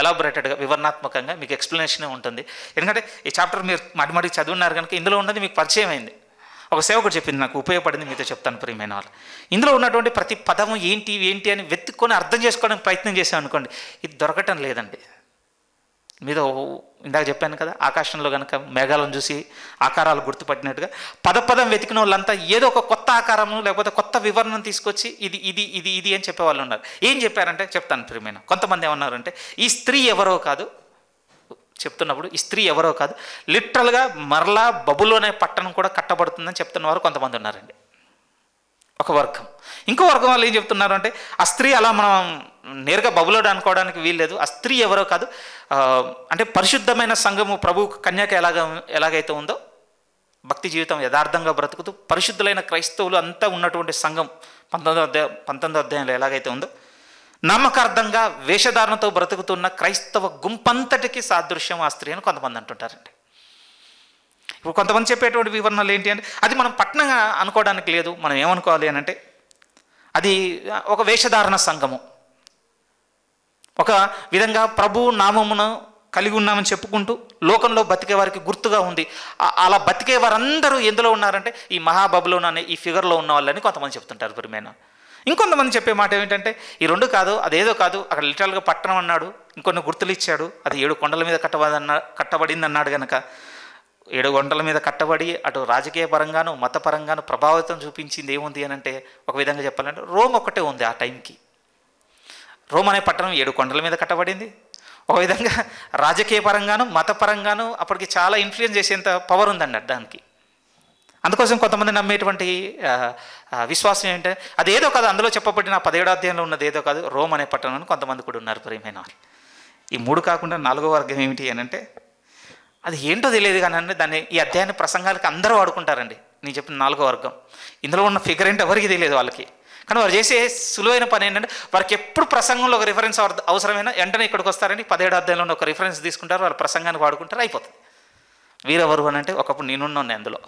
A: ఎలాబొరేటెడ్గా వివరణాత్మకంగా మీకు ఎక్స్ప్లెనేషనే ఉంటుంది ఎందుకంటే ఈ చాప్టర్ మీరు మాటి మాటికి చదివినారు కనుక ఇందులో ఉన్నది మీకు పరిచయం అయింది ఒక సేవకుడు చెప్పింది నాకు ఉపయోగపడింది మీతో చెప్తాను ప్రియమైన వాళ్ళు ఇందులో ఉన్నటువంటి ప్రతి పదము ఏంటి ఏంటి అని వెతుక్కొని అర్థం చేసుకోవడానికి ప్రయత్నం చేసాం అనుకోండి ఇది దొరకటం లేదండి మీద ఇందాక చెప్పాను కదా ఆకాశంలో కనుక మేఘాలను చూసి ఆకారాలు గుర్తుపట్టినట్టుగా పద పదం వెతికిన వాళ్ళంతా ఏదో ఒక కొత్త ఆకారము లేకపోతే కొత్త వివరణను తీసుకొచ్చి ఇది ఇది ఇది ఇది అని చెప్పేవాళ్ళు ఉన్నారు ఏం చెప్పారంటే చెప్తాను ప్రియమైన కొంతమంది ఏమన్నారంటే ఈ స్త్రీ ఎవరో కాదు చెప్తున్నప్పుడు ఈ స్త్రీ ఎవరో కాదు లిటరల్గా మరలా బబులోనే పట్టణం కూడా కట్టబడుతుందని చెప్తున్న వారు కొంతమంది ఉన్నారండి ఒక వర్గం ఇంకో వర్గం వాళ్ళు ఏం చెప్తున్నారు అంటే ఆ స్త్రీ అలా మనం నేరుగా బబులోడు అనుకోవడానికి వీల్లేదు ఆ స్త్రీ ఎవరో కాదు అంటే పరిశుద్ధమైన సంఘము ప్రభు కన్యాక ఎలాగ ఎలాగైతే ఉందో భక్తి జీవితం యథార్థంగా బ్రతుకుతూ పరిశుద్ధులైన క్రైస్తవులు అంతా ఉన్నటువంటి సంఘం పంతొమ్మిదో అధ్యాయ పంతొమ్మిదో అధ్యాయంలో ఎలాగైతే ఉందో నమ్మకార్థంగా వేషధారణతో బ్రతుకుతున్న క్రైస్తవ గుంపంతటికి సాదృశ్యం ఆ స్త్రీ అని కొంతమంది అంటుంటారండి ఇప్పుడు కొంతమంది చెప్పేటువంటి వివరణలు ఏంటి అంటే అది మనం పట్టణంగా అనుకోవడానికి లేదు మనం ఏమనుకోవాలి అని అంటే అది ఒక వేషధారణ సంఘము ఒక విధంగా ప్రభు నామమును కలిగి ఉన్నామని చెప్పుకుంటూ లోకంలో బతికే వారికి గుర్తుగా ఉంది అలా బతికే వారందరూ ఎందులో ఉన్నారంటే ఈ మహాబబులోనే ఈ ఫిగర్లో ఉన్న వాళ్ళని కొంతమంది చెప్తుంటారు మరి ఇంకొంతమంది చెప్పే మాట ఏమిటంటే ఈ రెండు కాదు అదేదో కాదు అక్కడ లిటరల్గా పట్టణం అన్నాడు ఇంకొన్ని గుర్తులు ఇచ్చాడు అది ఏడు కొండల మీద కట్టబడన్న కట్టబడింది అన్నాడు కనుక ఏడు కొండల మీద కట్టబడి అటు రాజకీయ పరంగాను మతపరంగాను ప్రభావితం చూపించింది ఏముంది అని అంటే ఒక విధంగా చెప్పాలంటే రోమ్ ఒకటే ఉంది ఆ టైంకి రోమ్ అనే పట్టణం ఏడు కొండల మీద కట్టబడింది ఒక విధంగా రాజకీయ పరంగాను మతపరంగాను అప్పటికి చాలా ఇన్ఫ్లుయెన్స్ చేసేంత పవర్ ఉందండి దానికి అందుకోసం కొంతమంది నమ్మేటువంటి విశ్వాసం ఏంటంటే అదేదో కాదు అందులో చెప్పబడిన పదిహేడు అధ్యాయంలో ఉన్నది ఏదో కాదు రోమ్ అనే పట్టణం కొంతమంది కూడా ఉన్నారు ప్రియమైన ఈ మూడు కాకుండా నాలుగో వర్గం ఏమిటి అని అంటే అది ఏంటో తెలియదు కానీ అండి దాన్ని ఈ అధ్యాయాన్ని ప్రసంగాలకి అందరూ వాడుకుంటారండి నేను చెప్పిన నాలుగో వర్గం ఇందులో ఉన్న ఫిగర్ ఏంటో ఎవరికి తెలియదు వాళ్ళకి కానీ వారు చేసే సులువైన పని ఏంటంటే వారికి ఎప్పుడు ప్రసంగంలో ఒక రిఫరెన్స్ అవసరమైన వెంటనే ఇక్కడికి వస్తారండి పదిహేడు అధ్యాయంలో ఒక రిఫరెన్స్ తీసుకుంటారు వాళ్ళ ప్రసంగానికి వాడుకుంటారు అయిపోతుంది వీరెవరు అని అంటే ఒకప్పుడు నేనున్నాను అందులో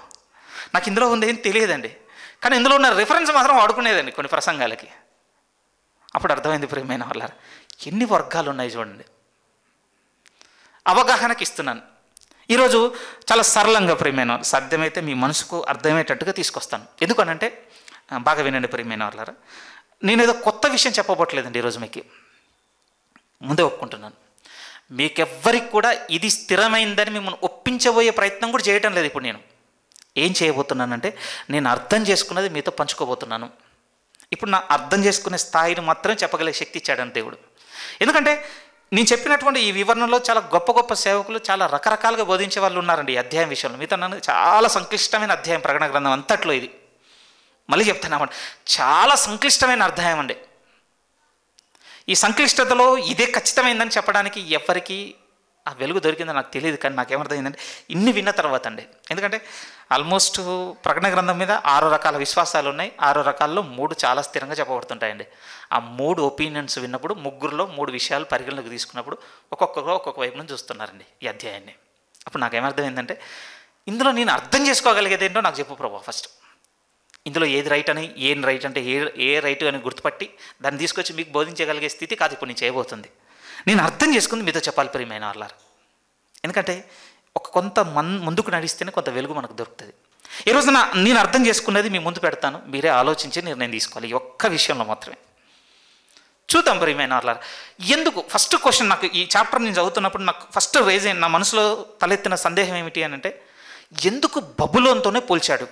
A: నాకు ఇందులో ఉంది ఏం తెలియదండి కానీ ఇందులో ఉన్న రిఫరెన్స్ మాత్రం వాడుకునేదండి కొన్ని ప్రసంగాలకి అప్పుడు అర్థమైంది ప్రేమైన వాళ్ళ ఎన్ని వర్గాలు ఉన్నాయి చూడండి అవగాహనకి ఇస్తున్నాను ఈరోజు చాలా సరళంగా ప్రియమైన సాధ్యమైతే మీ మనసుకు అర్థమయ్యేటట్టుగా తీసుకొస్తాను ఎందుకనంటే బాగా వినండి ప్రియమైన వాళ్ళారా నేనేదో కొత్త విషయం చెప్పబోట్లేదండి ఈరోజు మీకు ముందే ఒప్పుకుంటున్నాను మీకెవ్వరికి కూడా ఇది స్థిరమైందని మిమ్మల్ని ఒప్పించబోయే ప్రయత్నం కూడా చేయటం లేదు ఇప్పుడు నేను ఏం చేయబోతున్నానంటే నేను అర్థం చేసుకున్నది మీతో పంచుకోబోతున్నాను ఇప్పుడు నా అర్థం చేసుకునే స్థాయిని మాత్రం చెప్పగలిగే శక్తి ఇచ్చాడని దేవుడు ఎందుకంటే నేను చెప్పినటువంటి ఈ వివరణలో చాలా గొప్ప గొప్ప సేవకులు చాలా రకరకాలుగా బోధించే వాళ్ళు ఉన్నారండి ఈ అధ్యాయం విషయంలో మీతో నన్ను చాలా సంక్లిష్టమైన అధ్యాయం ప్రకటన గ్రంథం అంతట్లో ఇది మళ్ళీ చెప్తున్నామండి చాలా సంక్లిష్టమైన అధ్యాయం అండి ఈ సంక్లిష్టతలో ఇదే ఖచ్చితమైందని చెప్పడానికి ఎవరికీ ఆ వెలుగు దొరికిందో నాకు తెలియదు కానీ నాకేమర్థమైందంటే ఇన్ని విన్న తర్వాత అండి ఎందుకంటే ఆల్మోస్ట్ ప్రకటన గ్రంథం మీద ఆరు రకాల విశ్వాసాలు ఉన్నాయి ఆరు రకాల్లో మూడు చాలా స్థిరంగా చెప్పబడుతుంటాయండి ఆ మూడు ఒపీనియన్స్ విన్నప్పుడు ముగ్గురులో మూడు విషయాలు పరిగణలోకి తీసుకున్నప్పుడు ఒక్కొక్కరు ఒక్కొక్క వైపు నుంచి చూస్తున్నారండి ఈ అధ్యాయాన్ని అప్పుడు నాకేమర్థమైందంటే ఇందులో నేను అర్థం చేసుకోగలిగేది ఏంటో నాకు చెప్పు ప్రభా ఫస్ట్ ఇందులో ఏది రైట్ అని ఏం రైట్ అంటే ఏ ఏ రైట్ అని గుర్తుపట్టి దాన్ని తీసుకొచ్చి మీకు బోధించగలిగే స్థితి కాదు ఇప్పుడు నేను చేయబోతుంది నేను అర్థం చేసుకుంది మీతో చెప్పాలి ప్రియమైన వాళ్ళారు ఎందుకంటే ఒక కొంత మన్ ముందుకు నడిస్తేనే కొంత వెలుగు మనకు దొరుకుతుంది ఈ రోజున నేను అర్థం చేసుకున్నది మీ ముందు పెడతాను మీరే ఆలోచించి నిర్ణయం తీసుకోవాలి ఈ ఒక్క విషయంలో మాత్రమే చూద్దాం ప్రియమైన వాళ్ళారు ఎందుకు ఫస్ట్ క్వశ్చన్ నాకు ఈ చాప్టర్ నేను చదువుతున్నప్పుడు నాకు ఫస్ట్ రేజ్ అయిన నా మనసులో తలెత్తిన సందేహం ఏమిటి అని అంటే ఎందుకు బబులోన్తోనే పోల్చాడు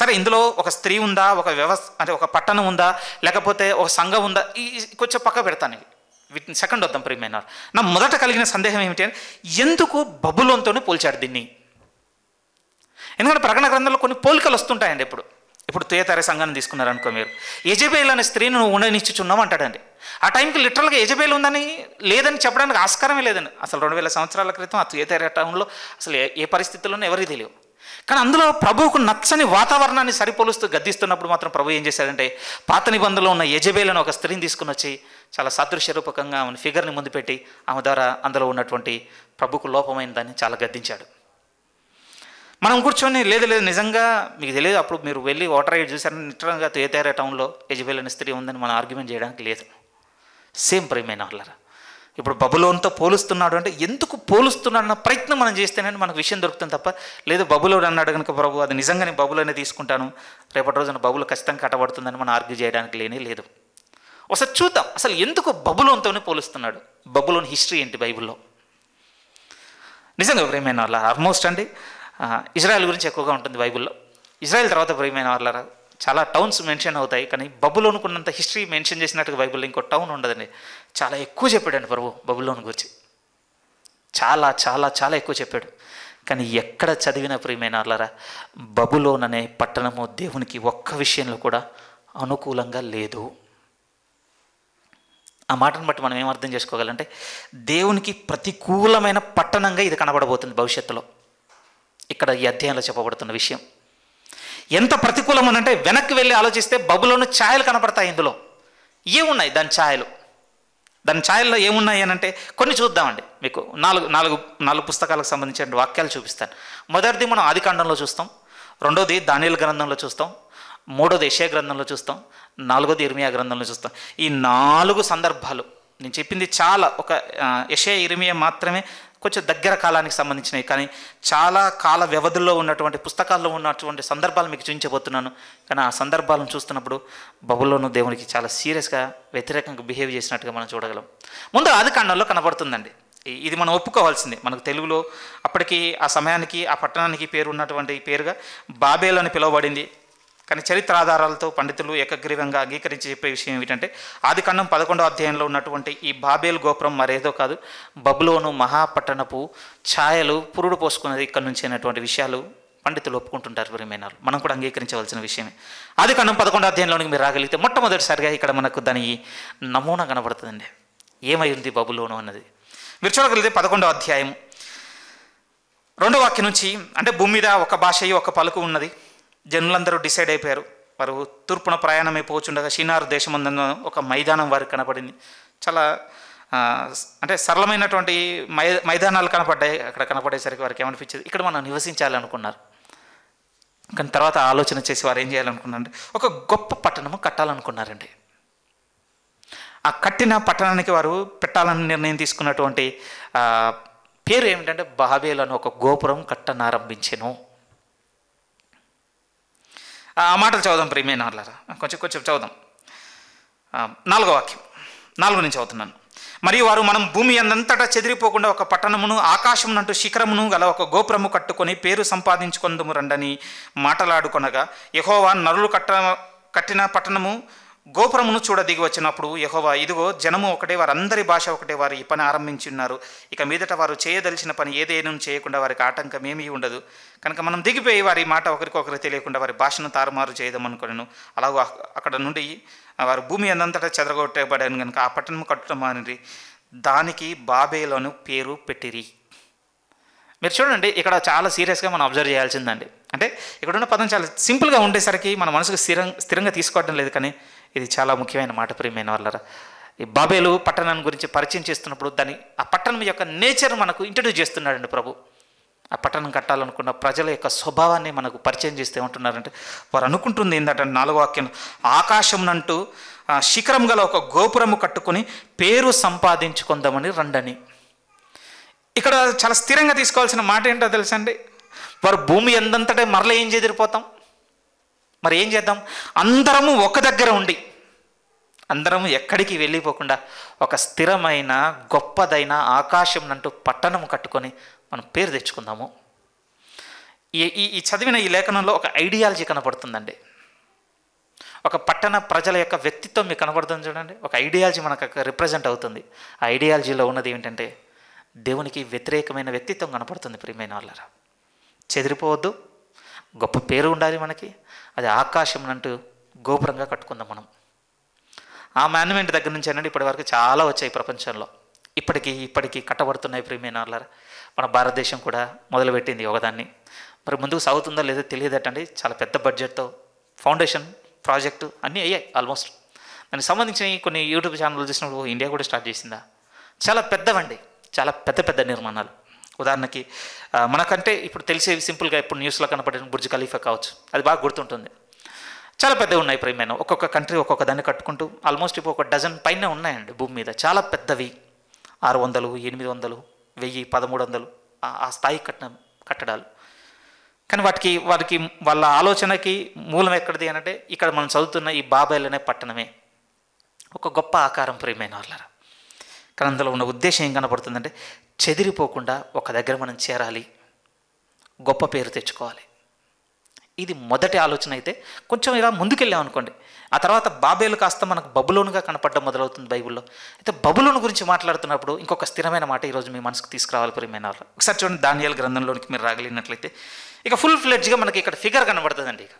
A: సరే ఇందులో ఒక స్త్రీ ఉందా ఒక వ్యవస్థ అంటే ఒక పట్టణం ఉందా లేకపోతే ఒక సంఘం ఉందా ఈ కొంచెం పక్క పెడతాను ఇవి వీటిని సెకండ్ వద్దాం ప్రియమైనారు నా మొదట కలిగిన సందేహం ఏమిటి ఎందుకు బబులోన్తోనే పోల్చాడు దీన్ని ఎందుకంటే ప్రకటన గ్రంథంలో కొన్ని పోలికలు వస్తుంటాయండి ఇప్పుడు ఇప్పుడు తేతార సంఘాన్ని తీసుకున్నారనుకో మీరు యజబేల్ అనే స్త్రీని నువ్వు ఉండనిచ్చుచున్నావు అంటాడండి ఆ టైంకి లిటరల్గా యజబేల్ ఉందని లేదని చెప్పడానికి ఆస్కారమే లేదని అసలు రెండు వేల సంవత్సరాల క్రితం ఆ తేతరే టౌన్లో అసలు ఏ పరిస్థితుల్లోనూ ఎవరికి తెలియవు కానీ అందులో ప్రభువుకు నచ్చని వాతావరణాన్ని సరిపోలుస్తూ గద్దిస్తున్నప్పుడు మాత్రం ప్రభు ఏం చేశాడంటే పాత నిబంధనలో ఉన్న యజబేలను ఒక స్త్రీని తీసుకుని వచ్చి చాలా సాదృశ్య రూపకంగా ఆమెను ఫిగర్ని ముందు పెట్టి ఆమె ద్వారా అందులో ఉన్నటువంటి ప్రభుకు లోపమైన దాన్ని చాలా గద్దించాడు మనం కూర్చొని లేదు లేదు నిజంగా మీకు తెలియదు అప్పుడు మీరు వెళ్ళి ఓటర్ రైడ్ చూసారని నిట్టంగా తేతేర టౌన్లో యజ్బేల్ అనే స్త్రీ ఉందని మనం ఆర్గ్యుమెంట్ చేయడానికి లేదు సేమ్ ప్రేమైన వాళ్ళరా ఇప్పుడు బబులోన్తో పోలుస్తున్నాడు అంటే ఎందుకు పోలుస్తున్నాడు అన్న ప్రయత్నం మనం చేస్తేనే మనకు విషయం దొరుకుతుంది తప్ప లేదు బబులోడు అన్నాడు కనుక ప్రభు అది నిజంగానే బబులోనే తీసుకుంటాను రేపటి రోజున బబులు ఖచ్చితంగా కట్టబడుతుందని మనం ఆర్గ్యూ చేయడానికి లేనే లేదు ఒకసారి చూద్దాం అసలు ఎందుకు బబులోన్తోనే పోలుస్తున్నాడు బబులోన్ హిస్టరీ ఏంటి బైబుల్లో నిజంగా ప్రేమైన వాళ్ళ ఆల్మోస్ట్ అండి ఇజ్రాయెల్ గురించి ఎక్కువగా ఉంటుంది బైబిల్లో ఇజ్రాయెల్ తర్వాత ప్రేమైన వాళ్ళ చాలా టౌన్స్ మెన్షన్ అవుతాయి కానీ బబులోనుకున్నంత హిస్టరీ మెన్షన్ చేసినట్టుగా బైబుల్లో ఇంకో టౌన్ ఉండదండి చాలా ఎక్కువ చెప్పాడండి ప్రభు బబులోన్ గురించి చాలా చాలా చాలా ఎక్కువ చెప్పాడు కానీ ఎక్కడ చదివిన ప్రియమైన వాళ్ళరా బబులోన్ అనే పట్టణము దేవునికి ఒక్క విషయంలో కూడా అనుకూలంగా లేదు ఆ మాటను బట్టి మనం ఏమర్థం చేసుకోగలంటే దేవునికి ప్రతికూలమైన పట్టణంగా ఇది కనబడబోతుంది భవిష్యత్తులో ఇక్కడ ఈ అధ్యయనంలో చెప్పబడుతున్న విషయం ఎంత ప్రతికూలం ప్రతికూలమనంటే వెనక్కి వెళ్ళి ఆలోచిస్తే బబులోను ఛాయలు కనపడతాయి ఇందులో ఏమున్నాయి దాని ఛాయలు దాని ఛాయల్లో ఏమున్నాయి అని అంటే కొన్ని చూద్దామండి మీకు నాలుగు నాలుగు నాలుగు పుస్తకాలకు సంబంధించిన వాక్యాలు చూపిస్తాను మొదటిది మనం ఆదికాండంలో చూస్తాం రెండోది దానిల గ్రంథంలో చూస్తాం మూడోది ఏషియా గ్రంథంలో చూస్తాం నాలుగోది ఇర్మియా గ్రంథంలో చూస్తాం ఈ నాలుగు సందర్భాలు నేను చెప్పింది చాలా ఒక యషయా ఇర్మియా మాత్రమే కొంచెం దగ్గర కాలానికి సంబంధించినవి కానీ చాలా కాల వ్యవధుల్లో ఉన్నటువంటి పుస్తకాల్లో ఉన్నటువంటి సందర్భాలు మీకు చూపించబోతున్నాను కానీ ఆ సందర్భాలను చూస్తున్నప్పుడు బబుల్లోను దేవునికి చాలా సీరియస్గా వ్యతిరేకంగా బిహేవ్ చేసినట్టుగా మనం చూడగలం ముందు ఆది కాండంలో కనబడుతుందండి ఇది మనం ఒప్పుకోవాల్సిందే మనకు తెలుగులో అప్పటికి ఆ సమయానికి ఆ పట్టణానికి పేరు ఉన్నటువంటి పేరుగా బాబేలు అని పిలువబడింది కానీ చరిత్ర ఆధారాలతో పండితులు ఏకగ్రీవంగా అంగీకరించి చెప్పే విషయం ఏమిటంటే ఆది కన్నం పదకొండో అధ్యాయంలో ఉన్నటువంటి ఈ బాబేల్ గోపురం మరేదో కాదు బబులోను మహాపట్టణపు ఛాయలు పురుడు పోసుకున్నది ఇక్కడ నుంచి అయినటువంటి విషయాలు పండితులు ఒప్పుకుంటుంటారు ప్రియమైనారు మనం కూడా అంగీకరించవలసిన విషయమే ఆది కన్నం పదకొండో అధ్యాయంలోనికి మీరు రాగలిగితే మొట్టమొదటిసారిగా ఇక్కడ మనకు దాని నమూనా కనబడుతుందండి ఏమై ఉంది బబులోను అన్నది మీరు చూడగలిగితే పదకొండో అధ్యాయం రెండో వాక్యం నుంచి అంటే భూమి మీద ఒక భాష ఒక పలుకు ఉన్నది జనులందరూ డిసైడ్ అయిపోయారు వారు తూర్పున ప్రయాణమైపోవచ్చుండగా షీనారు దేశమందున ఒక మైదానం వారికి కనపడింది చాలా అంటే సరళమైనటువంటి మై మైదానాలు కనపడ్డాయి అక్కడ కనపడేసరికి వారికి ఏమనిపించేది ఇక్కడ మనం నివసించాలనుకున్నారు కానీ తర్వాత ఆలోచన చేసి వారు ఏం చేయాలనుకున్నారండి ఒక గొప్ప పట్టణము కట్టాలనుకున్నారండి ఆ కట్టిన పట్టణానికి వారు పెట్టాలని నిర్ణయం తీసుకున్నటువంటి పేరు ఏమిటంటే బాబేలను ఒక గోపురం కట్టనారంభించాను ఆ మాటలు చదువుదాం నార్లరా కొంచెం కొంచెం చదువుదాం నాలుగో వాక్యం నాలుగు నుంచి చదువుతున్నాను మరియు వారు మనం భూమి అందంతటా చెదిరిపోకుండా ఒక పట్టణమును ఆకాశమునంటూ శిఖరమును గల ఒక గోపురము కట్టుకొని పేరు సంపాదించుకుందము రండని మాటలాడుకొనగా యహోవా నరులు కట్ట కట్టిన పట్టణము గోపురమును చూడ దిగి వచ్చినప్పుడు యహోవా ఇదిగో జనము ఒకటే వారు అందరి భాష ఒకటే వారు ఈ పని ఆరంభించి ఉన్నారు ఇక మీదట వారు చేయదలిచిన పని ఏదైనా చేయకుండా వారికి ఆటంకం ఏమీ ఉండదు కనుక మనం దిగిపోయి వారి మాట ఒకరికొకరు తెలియకుండా వారి భాషను తారుమారు చేయదమనుకున్నాను అలాగో అక్కడ నుండి వారు భూమి అందంతట చెదరగొట్టబడాను కనుక ఆ పట్టణం కట్టడం అనేది దానికి బాబేలోను పేరు పెట్టిరి మీరు చూడండి ఇక్కడ చాలా సీరియస్గా మనం అబ్జర్వ్ చేయాల్సిందండి అంటే ఇక్కడున్న పదం చాలా సింపుల్గా ఉండేసరికి మన మనసుకు స్థిరం స్థిరంగా తీసుకోవడం లేదు కానీ ఇది చాలా ముఖ్యమైన మాట ప్రియమైన వాళ్ళరా ఈ బాబేలు పట్టణాన్ని గురించి పరిచయం చేస్తున్నప్పుడు దాని ఆ పట్టణం యొక్క నేచర్ మనకు ఇంట్రడ్యూస్ చేస్తున్నాడండి ప్రభు ఆ పట్టణం కట్టాలనుకున్న ప్రజల యొక్క స్వభావాన్ని మనకు పరిచయం చేస్తే ఉంటున్నారంటే వారు అనుకుంటుంది ఏంటంటే నాలుగో వాక్యం ఆకాశంనంటూ శిఖరం గల ఒక గోపురము కట్టుకుని పేరు సంపాదించుకుందామని రండని ఇక్కడ చాలా స్థిరంగా తీసుకోవాల్సిన మాట ఏంటో తెలుసండి వారు భూమి ఎంతంతటే మరల ఏం చెదిరిపోతాం మరి ఏం చేద్దాం అందరము ఒక దగ్గర ఉండి అందరము ఎక్కడికి వెళ్ళిపోకుండా ఒక స్థిరమైన గొప్పదైన ఆకాశం అంటూ పట్టణము కట్టుకొని మనం పేరు తెచ్చుకుందాము ఈ ఈ చదివిన ఈ లేఖనంలో ఒక ఐడియాలజీ కనపడుతుందండి ఒక పట్టణ ప్రజల యొక్క వ్యక్తిత్వం మీకు కనబడుతుంది చూడండి ఒక ఐడియాలజీ మనకు రిప్రజెంట్ అవుతుంది ఆ ఐడియాలజీలో ఉన్నది ఏమిటంటే దేవునికి వ్యతిరేకమైన వ్యక్తిత్వం కనపడుతుంది ప్రియమైన వాళ్ళరా చెదిరిపోవద్దు గొప్ప పేరు ఉండాలి మనకి అది ఆకాశం అంటూ గోపురంగా కట్టుకుందాం మనం ఆ మాన్యుమెంట్ దగ్గర నుంచి అనండి ఇప్పటి వరకు చాలా వచ్చాయి ప్రపంచంలో ఇప్పటికీ ఇప్పటికీ కట్టబడుతున్నాయి ప్రీమియం మన భారతదేశం కూడా మొదలుపెట్టింది ఒకదాన్ని మరి ముందుకు సాగుతుందో లేదో తెలియదటండి చాలా పెద్ద బడ్జెట్తో ఫౌండేషన్ ప్రాజెక్టు అన్నీ అయ్యాయి ఆల్మోస్ట్ దానికి సంబంధించిన కొన్ని యూట్యూబ్ ఛానల్ చూసినప్పుడు ఇండియా కూడా స్టార్ట్ చేసిందా చాలా పెద్దవండి చాలా పెద్ద పెద్ద నిర్మాణాలు ఉదాహరణకి మనకంటే ఇప్పుడు తెలిసేవి సింపుల్గా ఇప్పుడు న్యూస్లో కనపడిన బుర్జ్ ఖలీఫా కావచ్చు అది బాగా గుర్తుంటుంది చాలా పెద్దవి ఉన్నాయి ప్రేమైన ఒక్కొక్క కంట్రీ ఒక్కొక్క దాన్ని కట్టుకుంటూ ఆల్మోస్ట్ ఇప్పుడు ఒక డజన్ పైన ఉన్నాయండి భూమి మీద చాలా పెద్దవి ఆరు వందలు ఎనిమిది వందలు వెయ్యి పదమూడు వందలు ఆ స్థాయి కట్టిన కట్టడాలు కానీ వాటికి వారికి వాళ్ళ ఆలోచనకి మూలం ఎక్కడిది అంటే ఇక్కడ మనం చదువుతున్న ఈ బాబాయిలనే పట్టణమే ఒక గొప్ప ఆకారం ప్రేమైన వాళ్ళరా కానీ అందులో ఉన్న ఉద్దేశం ఏం కనపడుతుందంటే చెదిరిపోకుండా ఒక దగ్గర మనం చేరాలి గొప్ప పేరు తెచ్చుకోవాలి ఇది మొదటి ఆలోచన అయితే కొంచెం ఇలా ముందుకెళ్ళాం అనుకోండి ఆ తర్వాత బాబేలు కాస్త మనకు బబులోనుగా కనపడడం మొదలవుతుంది బైబిల్లో అయితే బబులోను గురించి మాట్లాడుతున్నప్పుడు ఇంకొక స్థిరమైన మాట ఈరోజు మీ మనసుకు తీసుకురావాలి ప్రియమైన వాళ్ళు ఒకసారి చూడండి దానియాల గ్రంథంలోనికి మీరు రాగలిగినట్లయితే ఇక ఫుల్ ఫ్లెడ్జ్గా మనకి ఇక్కడ ఫిగర్ కనబడుతుందండి ఇక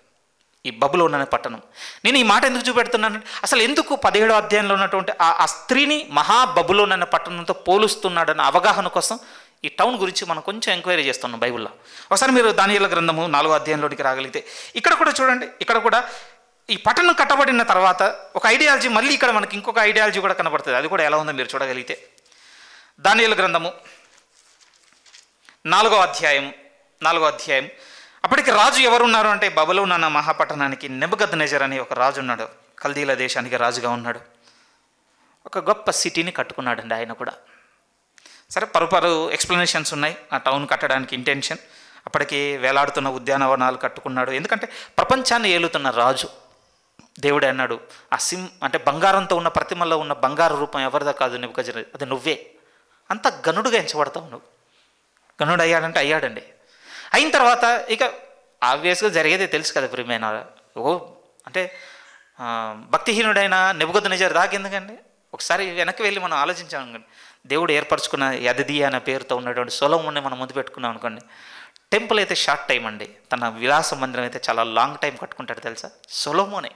A: ఈ బబులోన్ అనే పట్టణం నేను ఈ మాట ఎందుకు చూపెడుతున్నాను అసలు ఎందుకు పదిహేడో అధ్యాయంలో ఉన్నటువంటి ఆ స్త్రీని మహా బబులోన్ అనే పట్టణంతో పోలుస్తున్నాడన్న అవగాహన కోసం ఈ టౌన్ గురించి మనం కొంచెం ఎంక్వైరీ చేస్తున్నాం బైబుల్లో ఒకసారి మీరు దానియల గ్రంథము నాలుగో అధ్యాయంలోకి రాగలిగితే ఇక్కడ కూడా చూడండి ఇక్కడ కూడా ఈ పట్టణం కట్టబడిన తర్వాత ఒక ఐడియాలజీ మళ్ళీ ఇక్కడ మనకి ఇంకొక ఐడియాలజీ కూడా కనబడుతుంది అది కూడా ఎలా ఉందో మీరు చూడగలిగితే దానియల గ్రంథము నాలుగో అధ్యాయం నాలుగో అధ్యాయం అప్పటికి రాజు ఎవరున్నారు అంటే బబలో నాన్న మహాపట్టణానికి నెబద్ నెజర్ అనే ఒక రాజు ఉన్నాడు కల్దీల దేశానికి రాజుగా ఉన్నాడు ఒక గొప్ప సిటీని కట్టుకున్నాడండి ఆయన కూడా సరే పరుపరు ఎక్స్ప్లెనేషన్స్ ఉన్నాయి ఆ టౌన్ కట్టడానికి ఇంటెన్షన్ అప్పటికి వేలాడుతున్న ఉద్యానవనాలు కట్టుకున్నాడు ఎందుకంటే ప్రపంచాన్ని ఏలుతున్న రాజు దేవుడే అన్నాడు ఆ సిం అంటే బంగారంతో ఉన్న ప్రతిమలో ఉన్న బంగారు రూపం ఎవరిదా కాదు నువ్వు అది నువ్వే అంత గనుడుగా ఎంచబడతావు నువ్వు గనుడు అయ్యాడంటే అయ్యాడండి అయిన తర్వాత ఇక ఆబ్వియస్గా జరిగేది తెలుసు కదా ప్రియమైన ఓ అంటే భక్తిహీనుడైన నిబుగత నిజారు దాకా ఎందుకండి ఒకసారి వెనక్కి వెళ్ళి మనం ఆలోచించాం అనుకోండి దేవుడు ఏర్పరచుకున్న యదది అనే పేరుతో ఉన్నటువంటి సొలముని మనం ముందు పెట్టుకున్నాం అనుకోండి టెంపుల్ అయితే షార్ట్ టైం అండి తన విలాస మందిరం అయితే చాలా లాంగ్ టైం కట్టుకుంటాడు తెలుసా సొలమోనే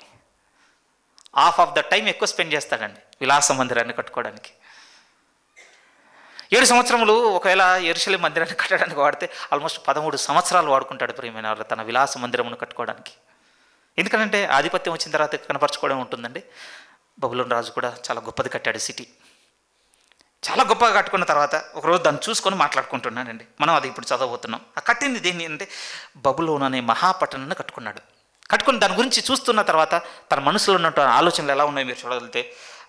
A: హాఫ్ ఆఫ్ ద టైం ఎక్కువ స్పెండ్ చేస్తాడండి విలాస మందిరాన్ని కట్టుకోవడానికి ఏడు సంవత్సరములు ఒకవేళ ఎరుశలి మందిరాన్ని కట్టడానికి వాడితే ఆల్మోస్ట్ పదమూడు సంవత్సరాలు వాడుకుంటాడు ప్రియమైన తన విలాస మందిరమును కట్టుకోవడానికి ఎందుకంటే ఆధిపత్యం వచ్చిన తర్వాత కనపరచుకోవడం ఉంటుందండి బబులోని రాజు కూడా చాలా గొప్పది కట్టాడు సిటీ చాలా గొప్పగా కట్టుకున్న తర్వాత ఒకరోజు దాన్ని చూసుకొని మాట్లాడుకుంటున్నానండి మనం అది ఇప్పుడు చదవబోతున్నాం ఆ కట్టింది దేని అంటే బబులోన్ అనే మహాపట్టణాన్ని కట్టుకున్నాడు కట్టుకుని దాని గురించి చూస్తున్న తర్వాత తన మనసులో ఉన్నటువంటి ఆలోచనలు ఎలా ఉన్నాయో మీరు చూడగలిగితే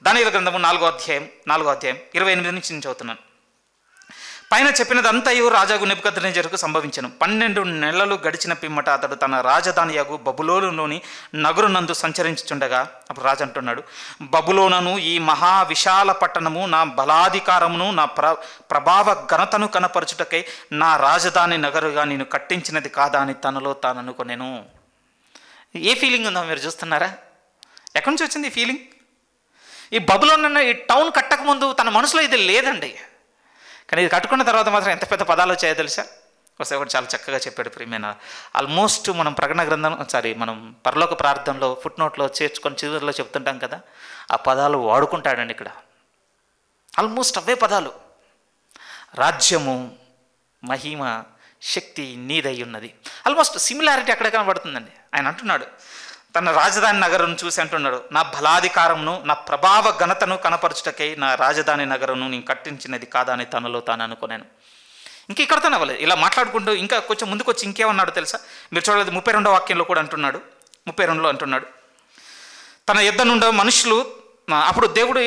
A: దాని గ్రంథము నాలుగో అధ్యాయం నాలుగో అధ్యాయం ఇరవై ఎనిమిది నుంచి నేను చదువుతున్నాను పైన చెప్పినదంతయు రాజాగు నిపుకద్రేజర్కు సంభవించను పన్నెండు నెలలు గడిచిన పిమ్మట అతడు తన రాజధాని యాగు బబులోనులోని నగరునందు సంచరించుచుండగా అప్పుడు రాజు అంటున్నాడు బబులోనను ఈ మహా విశాల పట్టణము నా బలాధికారమును నా ప్ర ప్రభావ ఘనతను కనపరచుటకై నా రాజధాని నగరుగా నేను కట్టించినది కాదా అని తనలో తాను అనుకునేను ఏ ఫీలింగ్ ఉందో మీరు చూస్తున్నారా ఎక్కడి నుంచి వచ్చింది ఈ ఫీలింగ్ ఈ బబులోనన్న ఈ టౌన్ కట్టకముందు తన మనసులో ఇది లేదండి కానీ ఇది కట్టుకున్న తర్వాత మాత్రం ఎంత పెద్ద పదాలు వచ్చాయో తెలుసా ఒకసారి ఒకటి చాలా చక్కగా చెప్పాడు ప్రియమైన ఆల్మోస్ట్ మనం ప్రకటన గ్రంథం సారీ మనం పరలోక ప్రార్థనలో ఫుట్ నోట్లో చేర్చుకొని చివరిలో చెప్తుంటాం కదా ఆ పదాలు వాడుకుంటాడండి ఇక్కడ ఆల్మోస్ట్ అవే పదాలు రాజ్యము మహిమ శక్తి నీదై ఉన్నది ఆల్మోస్ట్ సిమిలారిటీ అక్కడ కనబడుతుందండి ఆయన అంటున్నాడు తన రాజధాని నగరం చూసి అంటున్నాడు నా బలాధికారమును నా ప్రభావ ఘనతను కనపరచుటకై నా రాజధాని నగరంను నేను కట్టించినది కాదని తనలో తాను అనుకున్నాను ఇంకా తన వాళ్ళు ఇలా మాట్లాడుకుంటూ ఇంకా కొంచెం ముందుకు వచ్చి ఇంకేమన్నాడు తెలుసా మీరు చూడలేదు ముప్పై రెండో వాక్యంలో కూడా అంటున్నాడు ముప్పై రెండులో అంటున్నాడు తన యుద్ధ నుండి మనుషులు అప్పుడు దేవుడు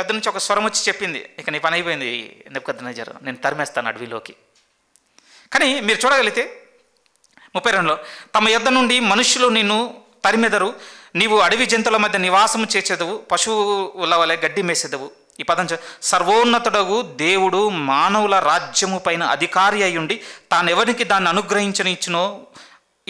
A: యుద్ధ నుంచి ఒక స్వరం వచ్చి చెప్పింది ఇక నీ పని అయిపోయింది నజర్ నేను తరిమేస్తాను అడవిలోకి కానీ మీరు చూడగలిగితే ముప్పై రెండులో తమ యుద్ధ నుండి మనుషులు నిన్ను తరిమెదరు నీవు అడవి జంతువుల మధ్య నివాసము చేసేదవు పశువుల వలె గడ్డి మేసేదవు ఈ పదం సర్వోన్నతుడగు దేవుడు మానవుల రాజ్యము పైన అధికారి అయ్యుండి తానెవరికి దాన్ని ఇచ్చినో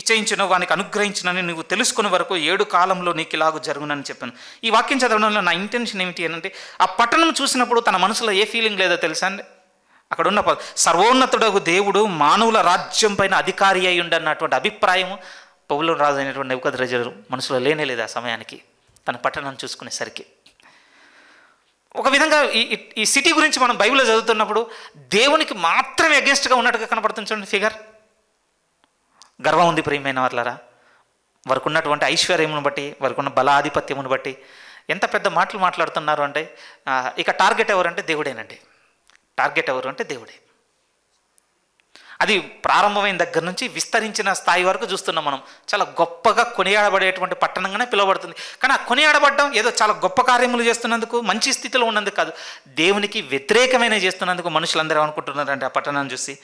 A: ఇచ్చయించినో వానికి అనుగ్రహించినని నువ్వు తెలుసుకునే వరకు ఏడు కాలంలో నీకు ఇలాగూ జరుగునని చెప్పాను ఈ వాక్యం చదవడంలో నా ఇంటెన్షన్ ఏమిటి అంటే ఆ పట్టణం చూసినప్పుడు తన మనసులో ఏ ఫీలింగ్ లేదో తెలుసా అండి అక్కడ ఉన్న సర్వోన్నతుడకు దేవుడు మానవుల రాజ్యం పైన అధికారి అయి ఉండన్నటువంటి అభిప్రాయము పౌలం రాజు అయినటువంటి నౌకద్ రజరు మనసులో లేనే లేదు ఆ సమయానికి తన పట్టణం చూసుకునేసరికి ఒక విధంగా ఈ ఈ సిటీ గురించి మనం బైబిల్లో చదువుతున్నప్పుడు దేవునికి మాత్రమే అగేన్స్ట్గా ఉన్నట్టుగా కనపడుతుంది చూడండి ఫిగర్ గర్వం ఉంది ప్రియమైన వాళ్ళరా వారికి ఉన్నటువంటి ఐశ్వర్యమును బట్టి వారికి ఉన్న బలాధిపత్యమును బట్టి ఎంత పెద్ద మాటలు మాట్లాడుతున్నారు అంటే ఇక టార్గెట్ ఎవరంటే దేవుడేనండి టార్గెట్ ఎవరు అంటే దేవుడే అది ప్రారంభమైన దగ్గర నుంచి విస్తరించిన స్థాయి వరకు చూస్తున్నాం మనం చాలా గొప్పగా కొనియాడబడేటువంటి పట్టణంగానే పిలువబడుతుంది కానీ ఆ కొనియాడబడ్డం ఏదో చాలా గొప్ప కార్యములు చేస్తున్నందుకు మంచి స్థితిలో ఉన్నందుకు కాదు దేవునికి వ్యతిరేకమైన చేస్తున్నందుకు మనుషులందరూ ఏమనుకుంటున్నారంటే ఆ పట్టణాన్ని చూసి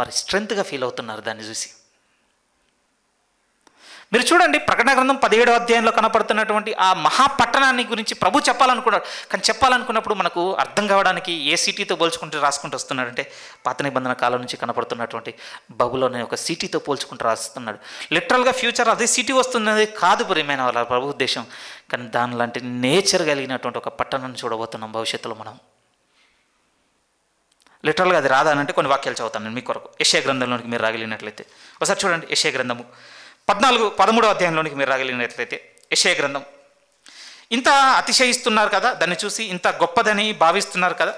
A: వారు స్ట్రెంత్గా ఫీల్ అవుతున్నారు దాన్ని చూసి మీరు చూడండి ప్రకటన గ్రంథం పదిహేడో అధ్యాయంలో కనపడుతున్నటువంటి ఆ మహాపట్టణాన్ని గురించి ప్రభు చెప్పాలనుకున్నాడు కానీ చెప్పాలనుకున్నప్పుడు మనకు అర్థం కావడానికి ఏ సిటీతో పోల్చుకుంటూ రాసుకుంటూ వస్తున్నాడంటే పాత నిబంధన కాలం నుంచి కనపడుతున్నటువంటి బబులో ఒక సిటీతో పోల్చుకుంటూ రాస్తున్నాడు లిటరల్గా ఫ్యూచర్ అదే సిటీ వస్తున్నది కాదు ప్రియమైన వాళ్ళ ప్రభు ఉద్దేశం కానీ దాని లాంటి నేచర్ కలిగినటువంటి ఒక పట్టణాన్ని చూడబోతున్నాం భవిష్యత్తులో మనం లిటరల్గా అది రాదా అంటే కొన్ని వాక్యాలు చదువుతాను నేను మీ కొరకు యశయ గ్రంథంలోనికి మీరు రాగలిగినట్లయితే ఒకసారి చూడండి యశయ గ్రంథము పద్నాలుగు పదమూడవ అధ్యాయంలోనికి మీరు రాగలిగినట్లయితే యశయ గ్రంథం ఇంత అతిశయిస్తున్నారు కదా దాన్ని చూసి ఇంత గొప్పదని భావిస్తున్నారు కదా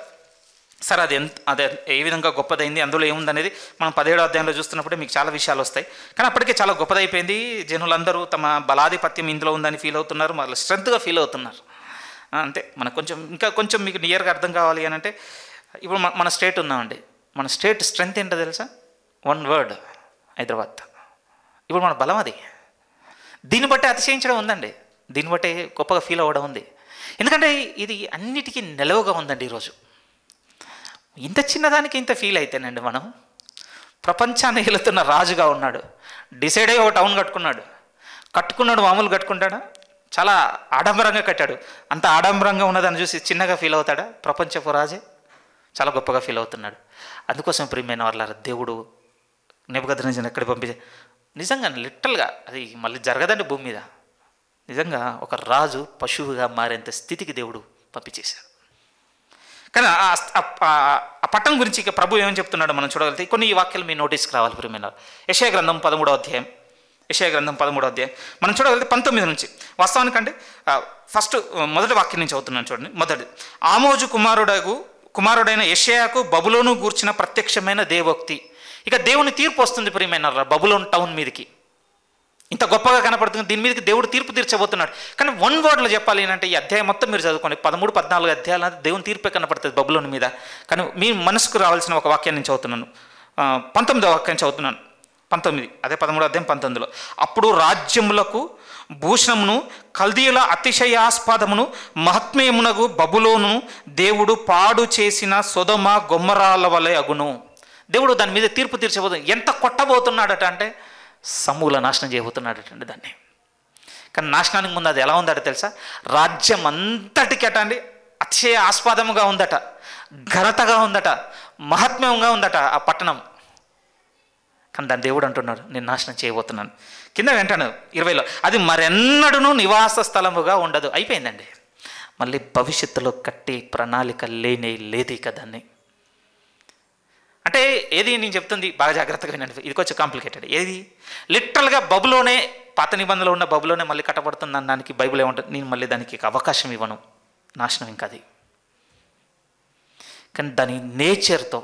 A: సరే అది ఎంత అది ఏ విధంగా గొప్పదైంది అందులో ఏముందనేది మనం పదిహేడో అధ్యాయంలో చూస్తున్నప్పుడే మీకు చాలా విషయాలు వస్తాయి కానీ అప్పటికే చాలా గొప్పదైపోయింది జనులందరూ తమ బలాధిపత్యం ఇందులో ఉందని ఫీల్ అవుతున్నారు మళ్ళీ స్ట్రెంత్గా ఫీల్ అవుతున్నారు అంతే మనకు కొంచెం ఇంకా కొంచెం మీకు నియర్గా అర్థం కావాలి అని అంటే ఇప్పుడు మన స్టేట్ ఉందామండి మన స్టేట్ స్ట్రెంగ్త్ ఏంటో తెలుసా వన్ వర్డ్ హైదరాబాద్ ఇప్పుడు మన బలం అది దీన్ని బట్టే అతిశయించడం ఉందండి దీన్ని బట్టే గొప్పగా ఫీల్ అవ్వడం ఉంది ఎందుకంటే ఇది అన్నిటికీ నిలవుగా ఉందండి ఈరోజు ఇంత చిన్నదానికి ఇంత ఫీల్ అవుతానండి మనం ప్రపంచాన్ని వెళుతున్న రాజుగా ఉన్నాడు డిసైడ్ అయ్యి ఒక టౌన్ కట్టుకున్నాడు కట్టుకున్నాడు మామూలు కట్టుకుంటాడా చాలా ఆడంబరంగా కట్టాడు అంత ఆడంబరంగా ఉన్నదని చూసి చిన్నగా ఫీల్ అవుతాడా ప్రపంచపు రాజే చాలా గొప్పగా ఫీల్ అవుతున్నాడు అందుకోసం ప్రియమైన వాళ్ళ దేవుడు నిపుగద్రించిన ఎక్కడ పంపించే నిజంగా లిటరల్గా అది మళ్ళీ జరగదండి భూమి మీద నిజంగా ఒక రాజు పశువుగా మారేంత స్థితికి దేవుడు పంపించేశాడు కానీ ఆ పట్టణం గురించి ఇక ప్రభు ఏమని చెప్తున్నాడు మనం చూడగలిగితే కొన్ని ఈ వాక్యాలు మీ నోటీస్కి రావాలి ప్రియమైన యశయ గ్రంథం పదమూడో అధ్యాయం యశయ గ్రంథం పదమూడో అధ్యాయం మనం చూడగలిగితే పంతొమ్మిది నుంచి వాస్తవానికంటే ఫస్ట్ మొదటి వాక్యం నుంచి అవుతున్నాను చూడండి మొదటి ఆమోజు కుమారుడకు కుమారుడైన యషయాకు బబులోను గూర్చిన ప్రత్యక్షమైన దేవోక్తి ఇక దేవుని తీర్పు వస్తుంది ప్రియమైన బబులోన్ టౌన్ మీదకి ఇంత గొప్పగా కనపడుతుంది దీని మీదకి దేవుడు తీర్పు తీర్చబోతున్నాడు కానీ వన్ వర్డ్లో చెప్పాలి ఏంటంటే ఈ అధ్యాయం మొత్తం మీరు చదువుకోండి పదమూడు పద్నాలుగు అంటే దేవుని తీర్పే కనపడుతుంది బబులోని మీద కానీ మీ మనసుకు రావాల్సిన ఒక వాక్యాన్ని చదువుతున్నాను పంతొమ్మిదో వాక్యం చదువుతున్నాను పంతొమ్మిది అదే పదమూడు అధ్యాయం పంతొమ్మిదిలో అప్పుడు రాజ్యములకు భూషణమును కల్దీయుల అతిశయాస్పదమును మహాత్మ్యమునకు బబులోను దేవుడు పాడు చేసిన సొదమ గొమ్మరాల వలె అగును దేవుడు దాని మీద తీర్పు తీర్చబోతుంది ఎంత కొట్టబోతున్నాడట అంటే సమూల నాశనం అండి దాన్ని కానీ నాశనానికి ముందు అది ఎలా ఉందట తెలుసా రాజ్యం అంతటికట అండి అతిశయ ఆస్పాదముగా ఉందట ఘనతగా ఉందట మహాత్మ్యంగా ఉందట ఆ పట్టణం కానీ దాని దేవుడు అంటున్నాడు నేను నాశనం చేయబోతున్నాను కింద వెంటాను ఇరవైలో అది మరెన్నడూ నివాస స్థలముగా ఉండదు అయిపోయిందండి మళ్ళీ భవిష్యత్తులో కట్టే ప్రణాళిక లేనే లేదు ఇక దాన్ని అంటే ఏది నేను చెప్తుంది బాగా జాగ్రత్తగా వినండి ఇది కొంచెం కాంప్లికేటెడ్ ఏది లిటరల్గా బబులోనే పాత నిబంధనలో ఉన్న బబులోనే మళ్ళీ కట్టబడుతుంది దానికి బైబుల్ ఏమంటుంది నేను మళ్ళీ దానికి అవకాశం ఇవ్వను నాశనం ఇంకా అది కానీ దాని నేచర్తో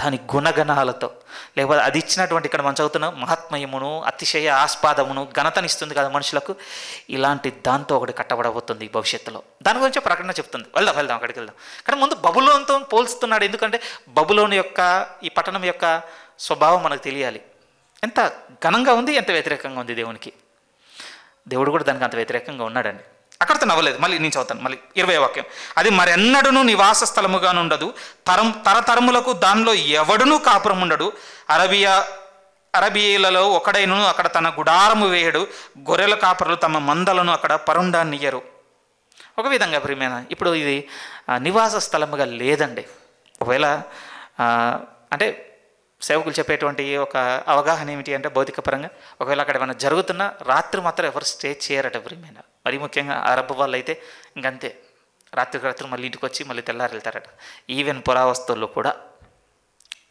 A: దాని గుణగణాలతో లేకపోతే అది ఇచ్చినటువంటి ఇక్కడ మనం చదువుతున్నాం మహాత్మయమును అతిశయ ఆస్పాదమును ఘనతనిస్తుంది కదా మనుషులకు ఇలాంటి దాంతో ఒకటి కట్టబడబోతుంది భవిష్యత్తులో దాని గురించి ప్రకటన చెప్తుంది వెళ్దాం వెళ్దాం అక్కడికి వెళ్దాం కానీ ముందు బబులోన్తో పోల్స్తున్నాడు ఎందుకంటే బబులోని యొక్క ఈ పట్టణం యొక్క స్వభావం మనకు తెలియాలి ఎంత ఘనంగా ఉంది ఎంత వ్యతిరేకంగా ఉంది దేవునికి దేవుడు కూడా దానికి అంత వ్యతిరేకంగా ఉన్నాడండి అక్కడితో నవ్వలేదు మళ్ళీ నేను చదువుతాను మళ్ళీ ఇరవై వాక్యం అది మరెన్నడూ నివాస స్థలముగా ఉండదు తరం తరతరములకు దానిలో ఎవడునూ కాపురం ఉండడు అరబియా అరబియలలో ఒకడైన అక్కడ తన గుడారము వేయడు గొర్రెల కాపరులు తమ మందలను అక్కడ పరుండాన్నియ్యరు ఒక విధంగా ప్రియమైన ఇప్పుడు ఇది నివాస స్థలముగా లేదండి ఒకవేళ అంటే సేవకులు చెప్పేటువంటి ఒక అవగాహన ఏమిటి అంటే భౌతిక పరంగా ఒకవేళ అక్కడ ఏమైనా జరుగుతున్నా రాత్రి మాత్రం ఎవరు స్టే చేయరట ప్రియమైన మరీ ముఖ్యంగా అరబ్ వాళ్ళు అయితే ఇంకంతే రాత్రికి రాత్రి మళ్ళీ ఇంటికి వచ్చి మళ్ళీ తెల్లారి వెళ్తారట ఈవెన్ పురావస్తుల్లో కూడా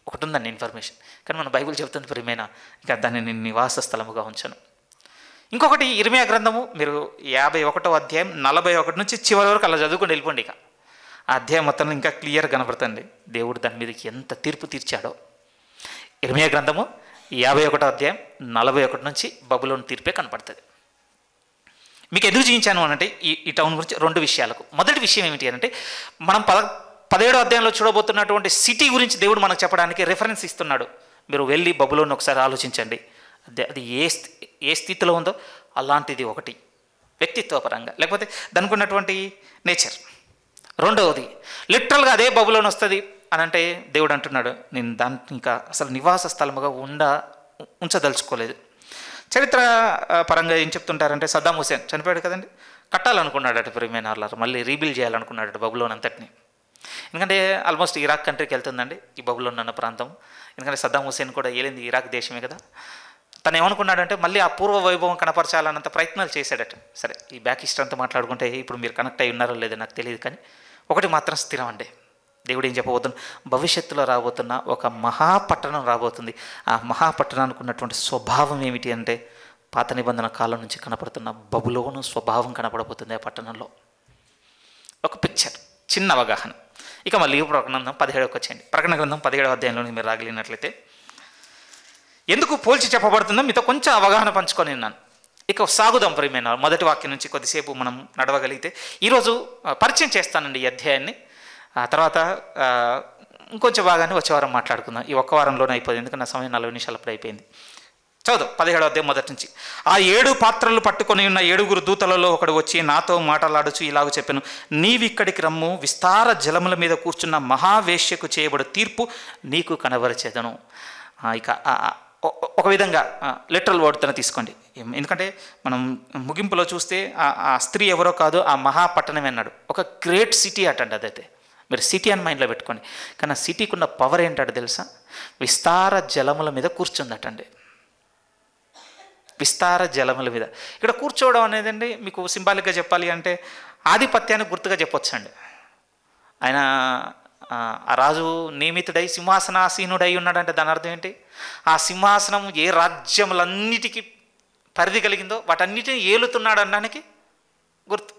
A: ఒకటి ఉందండి ఇన్ఫర్మేషన్ కానీ మన బైబిల్ చెబుతుంది ప్రియమైన ఇంకా దాన్ని నేను నివాస స్థలముగా ఉంచాను ఇంకొకటి ఇరిమియా గ్రంథము మీరు యాభై ఒకటో అధ్యాయం నలభై ఒకటి నుంచి చివరి వరకు అలా చదువుకొని వెళ్ళిపోండి ఇక ఆ అధ్యాయం మొత్తంలో ఇంకా క్లియర్ కనపడుతుంది దేవుడు దాని మీదకి ఎంత తీర్పు తీర్చాడో ఇరిమే గ్రంథము యాభై ఒకటో అధ్యాయం నలభై ఒకటి నుంచి బబులోని తీర్పే కనపడుతుంది మీకు ఎదురు చూపించాను అనంటే ఈ ఈ టౌన్ గురించి రెండు విషయాలకు మొదటి విషయం ఏమిటి అంటే మనం పద పదిహేడో అధ్యాయంలో చూడబోతున్నటువంటి సిటీ గురించి దేవుడు మనకు చెప్పడానికి రిఫరెన్స్ ఇస్తున్నాడు మీరు వెళ్ళి బబులోని ఒకసారి ఆలోచించండి అది ఏ ఏ స్థితిలో ఉందో అలాంటిది ఒకటి వ్యక్తిత్వపరంగా లేకపోతే దానికి ఉన్నటువంటి నేచర్ రెండవది లిటరల్గా అదే బబులోని వస్తుంది అని అంటే దేవుడు అంటున్నాడు నేను దానికి ఇంకా అసలు నివాస స్థలముగా ఉండ ఉంచదలుచుకోలేదు చరిత్ర పరంగా ఏం చెప్తుంటారంటే సద్దాం హుసేన్ చనిపోయాడు కదండి కట్టాలనుకున్నాడట ప్రిమియన్ ఆర్లర్ మళ్ళీ రీబిల్డ్ చేయాలనుకున్నాడట బబులోన్ అంతటిని ఎందుకంటే ఆల్మోస్ట్ ఇరాక్ కంట్రీకి వెళ్తుందండి ఈ బబులోన్ అన్న ప్రాంతం ఎందుకంటే సద్దాం హుసేన్ కూడా ఏలింది ఇరాక్ దేశమే కదా తను ఏమనుకున్నాడంటే మళ్ళీ ఆ పూర్వ వైభవం కనపరచాలన్నంత ప్రయత్నాలు చేశాడట సరే ఈ బ్యాక్ హిస్టరీ అంతా మాట్లాడుకుంటే ఇప్పుడు మీరు కనెక్ట్ అయి ఉన్నారో లేదో నాకు తెలియదు కానీ ఒకటి మాత్రం స్థిరం అండి దేవుడు ఏం చెప్పబోతుంది భవిష్యత్తులో రాబోతున్న ఒక మహాపట్టణం రాబోతుంది ఆ మహాపట్టణానికి ఉన్నటువంటి స్వభావం ఏమిటి అంటే పాత నిబంధన కాలం నుంచి కనపడుతున్న బబులోను స్వభావం కనపడబోతుంది ఆ పట్టణంలో ఒక పిక్చర్ చిన్న అవగాహన ఇక మళ్ళీ ప్రకటన పదిహేడవకి వచ్చేయండి ప్రకటన గ్రంథం పదిహేడవ అధ్యాయంలో మీరు రాగలిగినట్లయితే ఎందుకు పోల్చి చెప్పబడుతుందో మీతో కొంచెం అవగాహన పంచుకొని ఉన్నాను ఇక సాగుదాం ప్రియమైన మొదటి వాక్యం నుంచి కొద్దిసేపు మనం నడవగలిగితే ఈరోజు పరిచయం చేస్తానండి ఈ అధ్యాయాన్ని ఆ తర్వాత ఇంకొంచెం భాగాన్ని వచ్చే వారం మాట్లాడుకుందాం ఈ ఒక్క వారంలోనే అయిపోయింది ఎందుకంటే నా సమయం నలభై నిమిషాలు అప్పుడు అయిపోయింది చదువు పదిహేడో అదే మొదటి నుంచి ఆ ఏడు పాత్రలు పట్టుకొని ఉన్న ఏడుగురు దూతలలో ఒకడు వచ్చి నాతో మాటలాడుచు ఇలాగ చెప్పాను నీవిక్కడికి రమ్ము విస్తార జలముల మీద కూర్చున్న మహావేశ్యకు చేయబడు తీర్పు నీకు కనబరచేదను ఇక ఒక విధంగా లిటరల్ వర్డ్తో తీసుకోండి ఎందుకంటే మనం ముగింపులో చూస్తే ఆ స్త్రీ ఎవరో కాదు ఆ మహాపట్టణమే అన్నాడు ఒక గ్రేట్ సిటీ అటండి అదైతే మీరు సిటీ అని మైండ్లో పెట్టుకోండి కానీ ఆ సిటీకి ఉన్న పవర్ ఏంటంటే తెలుసా విస్తార జలముల మీద కూర్చుందటండి విస్తార జలముల మీద ఇక్కడ కూర్చోవడం అనేది అండి మీకు సింబాలిక్గా చెప్పాలి అంటే ఆధిపత్యానికి గుర్తుగా అండి ఆయన ఆ రాజు నియమితుడై సింహాసనాసీనుడై ఉన్నాడంటే దాని అర్థం ఏంటి ఆ సింహాసనం ఏ రాజ్యములన్నిటికీ పరిధి కలిగిందో వాటన్నిటిని ఏలుతున్నాడు అనడానికి గుర్తు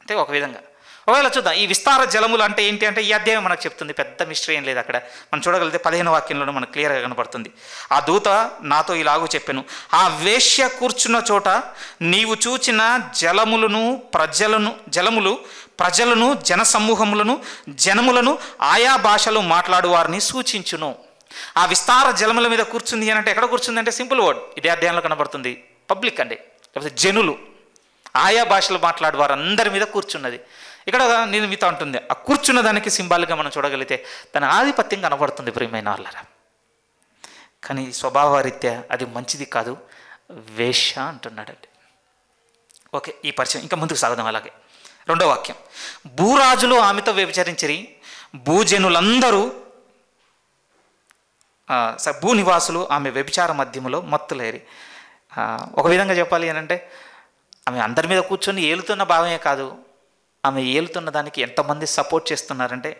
A: అంతే ఒక విధంగా ఒకవేళ చూద్దాం ఈ విస్తార జలములు అంటే ఏంటి అంటే ఈ అధ్యాయం మనకు చెప్తుంది పెద్ద మిస్టరీ ఏం లేదు అక్కడ మనం చూడగలిగితే పదిహేను వాక్యంలోనే మనకు క్లియర్గా కనపడుతుంది ఆ దూత నాతో ఇలాగూ చెప్పాను ఆ వేష్య కూర్చున్న చోట నీవు చూచిన జలములను ప్రజలను జలములు ప్రజలను జన సమూహములను జనములను ఆయా భాషలు మాట్లాడువారిని సూచించును ఆ విస్తార జలముల మీద కూర్చుంది అని అంటే ఎక్కడ కూర్చుంది అంటే సింపుల్ వర్డ్ ఇదే అధ్యాయంలో కనబడుతుంది పబ్లిక్ అండి లేకపోతే జనులు ఆయా భాషలు మాట్లాడేవారు అందరి మీద కూర్చున్నది ఇక్కడ నేను ఉంటుంది ఆ కూర్చున్న దానికి సింబాల్గా మనం చూడగలిగితే తన ఆధిపత్యం కనబడుతుంది ప్రియమైన వాళ్ళరా కానీ స్వభావరీత్యా అది మంచిది కాదు వేష అంటున్నాడండి ఓకే ఈ పరిచయం ఇంకా ముందుకు సాగదాం అలాగే రెండో వాక్యం భూరాజులు ఆమెతో వ్యభిచరించి భూజనులందరూ భూనివాసులు ఆమె వ్యభిచార మధ్యములో మత్తులేరి ఒక విధంగా చెప్పాలి అంటే ఆమె అందరి మీద కూర్చొని ఏలుతున్న భావమే కాదు ఆమె ఏలుతున్న దానికి ఎంతమంది సపోర్ట్ చేస్తున్నారంటే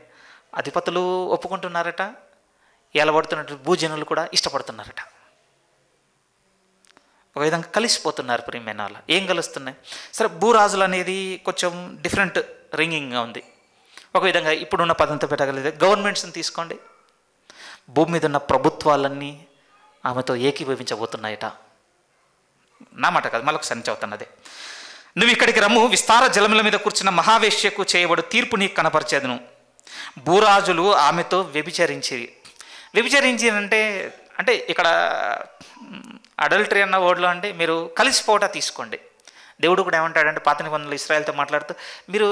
A: అధిపతులు ఒప్పుకుంటున్నారట ఏలబడుతున్నట్టు భూజనులు కూడా ఇష్టపడుతున్నారట ఒక విధంగా కలిసిపోతున్నారు ప్రియమైన ఏం కలుస్తున్నాయి సరే భూరాజులు అనేది కొంచెం డిఫరెంట్ రింగింగ్గా ఉంది ఒక విధంగా ఇప్పుడున్న పదంతా పెట్టగలిగితే గవర్నమెంట్స్ని తీసుకోండి భూమి మీద ఉన్న ప్రభుత్వాలన్నీ ఆమెతో ఏకీభవించబోతున్నాయట నా మాట కాదు మళ్ళీ ఒక చదువుతున్నదే నువ్వు ఇక్కడికి రమ్ము విస్తార జలముల మీద కూర్చున్న మహావేశ్యకు చేయబడు తీర్పు నీకు కనపరిచేదను భూరాజులు ఆమెతో వ్యభిచరించి వ్యభిచరించినంటే అంటే ఇక్కడ అడల్టరీ అన్న వర్డ్లో అంటే మీరు కలిసిపోవట తీసుకోండి దేవుడు కూడా ఏమంటాడంటే పాత నిబంధనలు ఇస్రాయల్తో మాట్లాడుతూ మీరు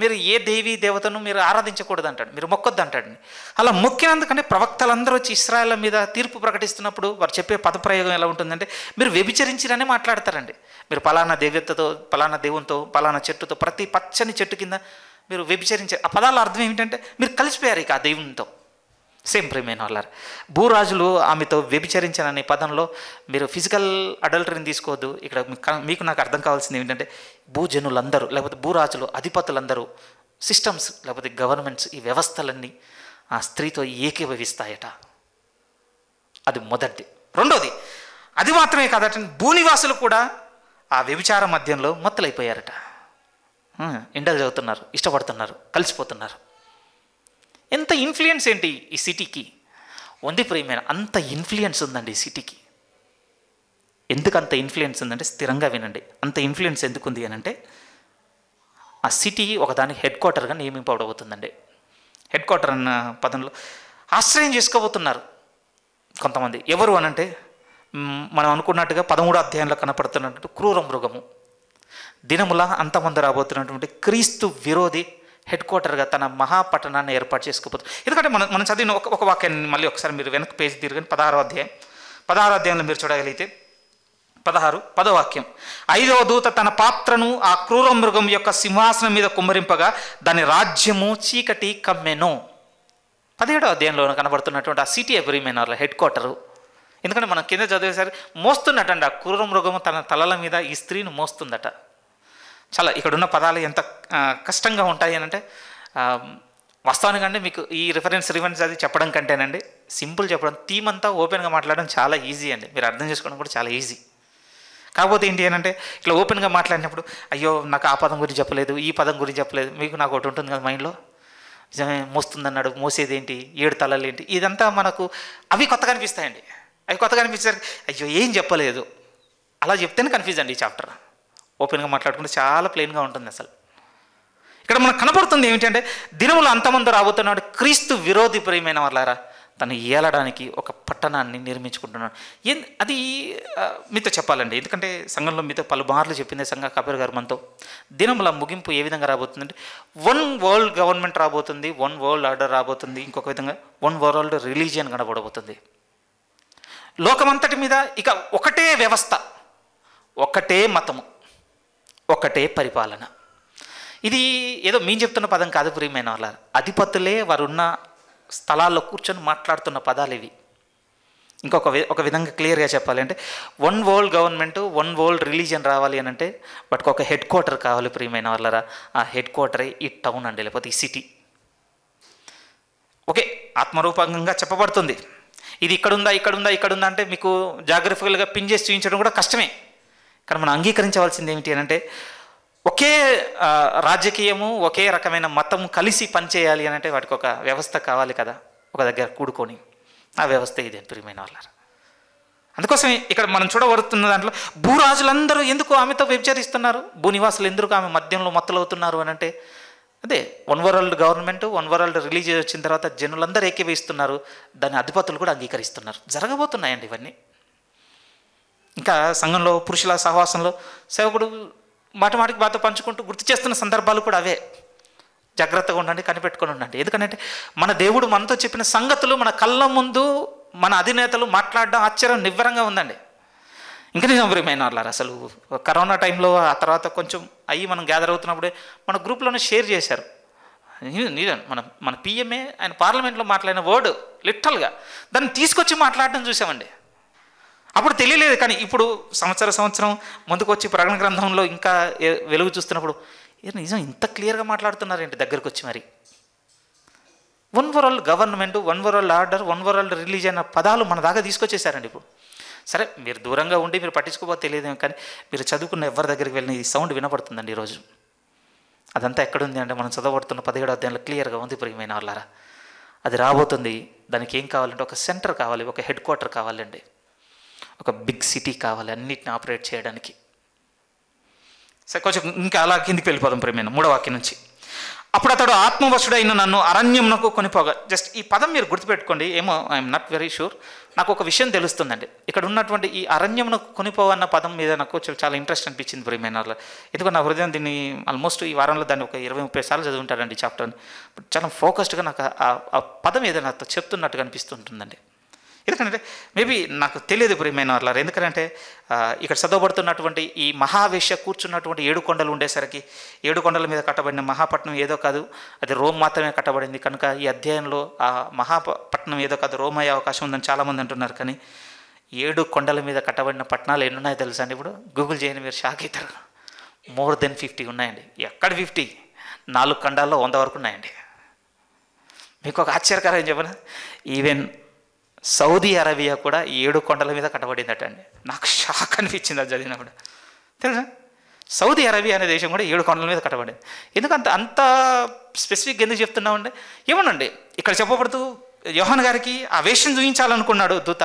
A: మీరు ఏ దేవీ దేవతను మీరు ఆరాధించకూడదు అంటాడు మీరు మొక్కొద్దు అంటాడు అలా మొక్కినందుకంటే ప్రవక్తలందరూ వచ్చి ఇస్రాయల్ మీద తీర్పు ప్రకటిస్తున్నప్పుడు వారు చెప్పే పదప్రయోగం ఎలా ఉంటుందంటే మీరు వ్యభిచరించిరనే మాట్లాడతారండి మీరు పలానా దేవతతో పలానా దేవునితో పలానా చెట్టుతో ప్రతి పచ్చని చెట్టు కింద మీరు వ్యభిచరించారు ఆ పదాల అర్థం ఏమిటంటే మీరు కలిసిపోయారు ఇక ఆ దేవునితో సేమ్ ప్రిమేన్ అల్లర్ భూరాజులు ఆమెతో వ్యభిచరించాననే పదంలో మీరు ఫిజికల్ అడల్టరీని తీసుకోవద్దు ఇక్కడ మీకు నాకు అర్థం కావాల్సింది ఏంటంటే భూజనులందరూ లేకపోతే భూరాజులు అధిపతులందరూ సిస్టమ్స్ లేకపోతే గవర్నమెంట్స్ ఈ వ్యవస్థలన్నీ ఆ స్త్రీతో ఏకీభవిస్తాయట అది మొదటిది రెండోది అది మాత్రమే కాదట భూనివాసులు కూడా ఆ వ్యభిచార మధ్యంలో మొత్తలైపోయారట ఇండల్ చదువుతున్నారు ఇష్టపడుతున్నారు కలిసిపోతున్నారు ఎంత ఇన్ఫ్లుయెన్స్ ఏంటి ఈ సిటీకి ఉంది ప్రియమైన అంత ఇన్ఫ్లుయెన్స్ ఉందండి ఈ సిటీకి ఎందుకు అంత ఇన్ఫ్లుయెన్స్ ఉందంటే స్థిరంగా వినండి అంత ఇన్ఫ్లుయెన్స్ ఎందుకుంది అని అంటే ఆ సిటీ ఒకదానికి హెడ్ క్వార్టర్గా నియమింపబడబోతుందండి హెడ్ క్వార్టర్ అన్న పదంలో ఆశ్రయం చేసుకోబోతున్నారు కొంతమంది ఎవరు అనంటే మనం అనుకున్నట్టుగా పదమూడు అధ్యాయంలో కనపడుతున్నటువంటి క్రూర మృగము దినములా అంతమంది రాబోతున్నటువంటి క్రీస్తు విరోధి హెడ్ క్వార్టర్గా తన మహాపట్టణాన్ని ఏర్పాటు చేసుకోపోతుంది ఎందుకంటే మనం మనం చదివిన ఒక ఒక వాక్యాన్ని మళ్ళీ ఒకసారి మీరు వెనక పేజీ తిరగని పదహారో అధ్యాయం పదహారో అధ్యాయంలో మీరు చూడగలిగితే పదహారు పదో వాక్యం ఐదవ దూత తన పాత్రను ఆ క్రూర మృగం యొక్క సింహాసనం మీద కుమ్మరింపగా దాని రాజ్యము చీకటి కమ్మెను పదిహేడో అధ్యాయంలో కనబడుతున్నటువంటి ఆ సిటీ ఆఫ్ రిమైనర్ల హెడ్ క్వార్టరు ఎందుకంటే మనం కింద చదివేసరి మోస్తున్నట్టండి ఆ క్రూర మృగము తన తలల మీద ఈ స్త్రీని మోస్తుందట చాలా ఇక్కడ ఉన్న పదాలు ఎంత కష్టంగా ఉంటాయి అని అంటే వస్తానుకంటే మీకు ఈ రిఫరెన్స్ రిఫరెన్స్ అది చెప్పడం కంటేనండి సింపుల్ చెప్పడం థీమ్ అంతా ఓపెన్గా మాట్లాడడం చాలా ఈజీ అండి మీరు అర్థం చేసుకోవడం కూడా చాలా ఈజీ కాకపోతే ఏంటి అంటే ఇట్లా ఓపెన్గా మాట్లాడినప్పుడు అయ్యో నాకు ఆ పదం గురించి చెప్పలేదు ఈ పదం గురించి చెప్పలేదు మీకు నాకు ఒకటి ఉంటుంది కదా మైండ్లో మోస్తుందన్నాడు మోసేదేంటి ఏడు తలలు ఏంటి ఇదంతా మనకు అవి కొత్తగా అనిపిస్తాయండి అవి కొత్తగా అనిపించారు అయ్యో ఏం చెప్పలేదు అలా చెప్తేనే కన్ఫ్యూజ్ అండి ఈ చాప్టర్ ఓపెన్గా మాట్లాడుకుంటే చాలా ప్లెయిన్గా ఉంటుంది అసలు ఇక్కడ మనకు కనపడుతుంది ఏమిటంటే దినములు అంతమంది రాబోతున్నాడు క్రీస్తు విరోధి ప్రియమైన వాళ్ళారా తను ఏలడానికి ఒక పట్టణాన్ని నిర్మించుకుంటున్నాడు ఏం అది మీతో చెప్పాలండి ఎందుకంటే సంఘంలో మీతో పలుమార్లు చెప్పింది సంఘ కపీర్ గారు మనతో దినముల ముగింపు ఏ విధంగా రాబోతుందంటే వన్ వరల్డ్ గవర్నమెంట్ రాబోతుంది వన్ వరల్డ్ ఆర్డర్ రాబోతుంది ఇంకొక విధంగా వన్ వరల్డ్ రిలీజియన్ కనబడబోతుంది లోకమంతటి మీద ఇక ఒకటే వ్యవస్థ ఒకటే మతము ఒకటే పరిపాలన ఇది ఏదో మేము చెప్తున్న పదం కాదు ప్రియమైన వాళ్ళ అధిపతులే వారున్న స్థలాల్లో కూర్చొని మాట్లాడుతున్న పదాలు ఇవి ఇంకొక ఒక విధంగా క్లియర్గా చెప్పాలంటే one world government one world religion రావాలి అని అంటే వాటికి ఒక హెడ్ క్వార్టర్ కావాలి ప్రియమైన వాళ్ళరా ఆ హెడ్ క్వార్టరే ఈ టౌన్ అండి లేకపోతే ఈ సిటీ ఓకే ఆత్మరూపంగా చెప్పబడుతుంది ఇది ఇక్కడుందా ఇక్కడుందా ఇక్కడుందా అంటే మీకు జాగ్రఫికల్గా పిన్ చేసి చూపించడం కూడా కష్టమే కానీ మనం అంగీకరించవలసింది ఏమిటి అని అంటే ఒకే రాజకీయము ఒకే రకమైన మతము కలిసి పనిచేయాలి అని అంటే వాటికి ఒక వ్యవస్థ కావాలి కదా ఒక దగ్గర కూడుకొని ఆ వ్యవస్థ ఇదే ప్రియమైన వాళ్ళ అందుకోసం ఇక్కడ మనం చూడబడుతున్న దాంట్లో భూరాజులందరూ ఎందుకు ఆమెతో వ్యభిచరిస్తున్నారు భూనివాసులు ఎందుకు ఆమె మద్యంలో అవుతున్నారు అని అంటే అదే one world government one world religion వచ్చిన తర్వాత జనులందరూ ఏకీభవిస్తున్నారు దాని అధిపతులు కూడా అంగీకరిస్తున్నారు జరగబోతున్నాయండి ఇవన్నీ ఇంకా సంఘంలో పురుషుల సహవాసంలో సేవకుడు మాటమాటికి బాధ పంచుకుంటూ గుర్తు చేస్తున్న సందర్భాలు కూడా అవే జాగ్రత్తగా ఉండండి కనిపెట్టుకొని ఉండండి ఎందుకంటే మన దేవుడు మనతో చెప్పిన సంగతులు మన కళ్ళ ముందు మన అధినేతలు మాట్లాడడం ఆశ్చర్యం నివ్వరంగా ఉందండి ఇంకా నిజం వాళ్ళారు అసలు కరోనా టైంలో ఆ తర్వాత కొంచెం అయ్యి మనం గ్యాదర్ అవుతున్నప్పుడే మన గ్రూప్లోనే షేర్ చేశారు నిజం మన మన పిఎంఏ ఆయన పార్లమెంట్లో మాట్లాడిన వర్డ్ లిటరల్గా దాన్ని తీసుకొచ్చి మాట్లాడడం చూసామండి అప్పుడు తెలియలేదు కానీ ఇప్పుడు సంవత్సర సంవత్సరం ముందుకొచ్చి ప్రకటన గ్రంథంలో ఇంకా వెలుగు చూస్తున్నప్పుడు నిజం ఇంత క్లియర్గా మాట్లాడుతున్నారేంటి దగ్గరకు వచ్చి మరి one world government one world order one world religion పదాలు మన దాకా తీసుకొచ్చేసారండి ఇప్పుడు సరే మీరు దూరంగా ఉండి మీరు పట్టించుకోబో తెలియదు కానీ మీరు చదువుకున్న ఎవరి దగ్గరికి వెళ్ళిన ఈ సౌండ్ వినపడుతుందండి ఈరోజు అదంతా ఎక్కడుంది అంటే మనం చదవబడుతున్న పదిహేడు అధ్యాయంలో క్లియర్గా ఉంది ప్రియమైన వాళ్ళారా అది రాబోతుంది దానికి ఏం కావాలంటే ఒక సెంటర్ కావాలి ఒక హెడ్ క్వార్టర్ కావాలండి ఒక బిగ్ సిటీ కావాలి అన్నిటిని ఆపరేట్ చేయడానికి సరే కొంచెం ఇంకా అలా కిందికి వెళ్ళిపోదాం ప్రేమైన మూడో వాక్యం నుంచి అప్పుడు అతడు ఆత్మవశుడైన నన్ను అరణ్యంనకు కొనిపోగా జస్ట్ ఈ పదం మీరు గుర్తుపెట్టుకోండి ఏమో ఐఎమ్ నాట్ వెరీ షూర్ నాకు ఒక విషయం తెలుస్తుందండి ఇక్కడ ఉన్నటువంటి ఈ అరణ్యంనకు కొనిపోవన్న పదం మీద నాకు చాలా ఇంట్రెస్ట్ అనిపించింది బ్రహ్మేనర్లో ఎందుకంటే నా హృదయం దీన్ని ఆల్మోస్ట్ ఈ వారంలో దాన్ని ఒక ఇరవై ముప్పై సార్లు చదువుంటానండి చాప్టర్ని చాలా ఫోకస్డ్గా నాకు ఆ పదం ఏదైనా చెప్తున్నట్టుగా అనిపిస్తుంటుందండి ఎందుకంటే మేబీ నాకు తెలియదు ప్రియమైన వాళ్ళారు ఎందుకంటే ఇక్కడ చదవబడుతున్నటువంటి ఈ మహావేశ్య కూర్చున్నటువంటి ఏడు కొండలు ఉండేసరికి ఏడు కొండల మీద కట్టబడిన మహాపట్నం ఏదో కాదు అది రోమ్ మాత్రమే కట్టబడింది కనుక ఈ అధ్యాయంలో ఆ మహాపట్నం ఏదో కాదు రోమ్ అయ్యే అవకాశం ఉందని చాలామంది అంటున్నారు కానీ ఏడు కొండల మీద కట్టబడిన పట్టణాలు ఎన్ని ఉన్నాయో తెలుసా అండి ఇప్పుడు గూగుల్ చేయని మీరు షాక్ అవుతారు మోర్ దెన్ ఫిఫ్టీ ఉన్నాయండి ఎక్కడ ఫిఫ్టీ నాలుగు ఖండాల్లో వంద వరకు ఉన్నాయండి మీకు ఒక ఆశ్చర్యకరం చెప్పను ఈవెన్ సౌదీ అరేబియా కూడా ఏడు కొండల మీద అండి నాకు షాక్ అనిపించింది అది చదివినప్పుడు తెలుసా సౌదీ అరేబియా అనే దేశం కూడా ఏడు కొండల మీద కట్టబడింది ఎందుకంత అంత స్పెసిఫిక్ ఎందుకు చెప్తున్నామండి ఏమనండి ఇక్కడ చెప్పబడుతూ యోహాన్ గారికి ఆ వేషం చూపించాలనుకున్నాడు దూత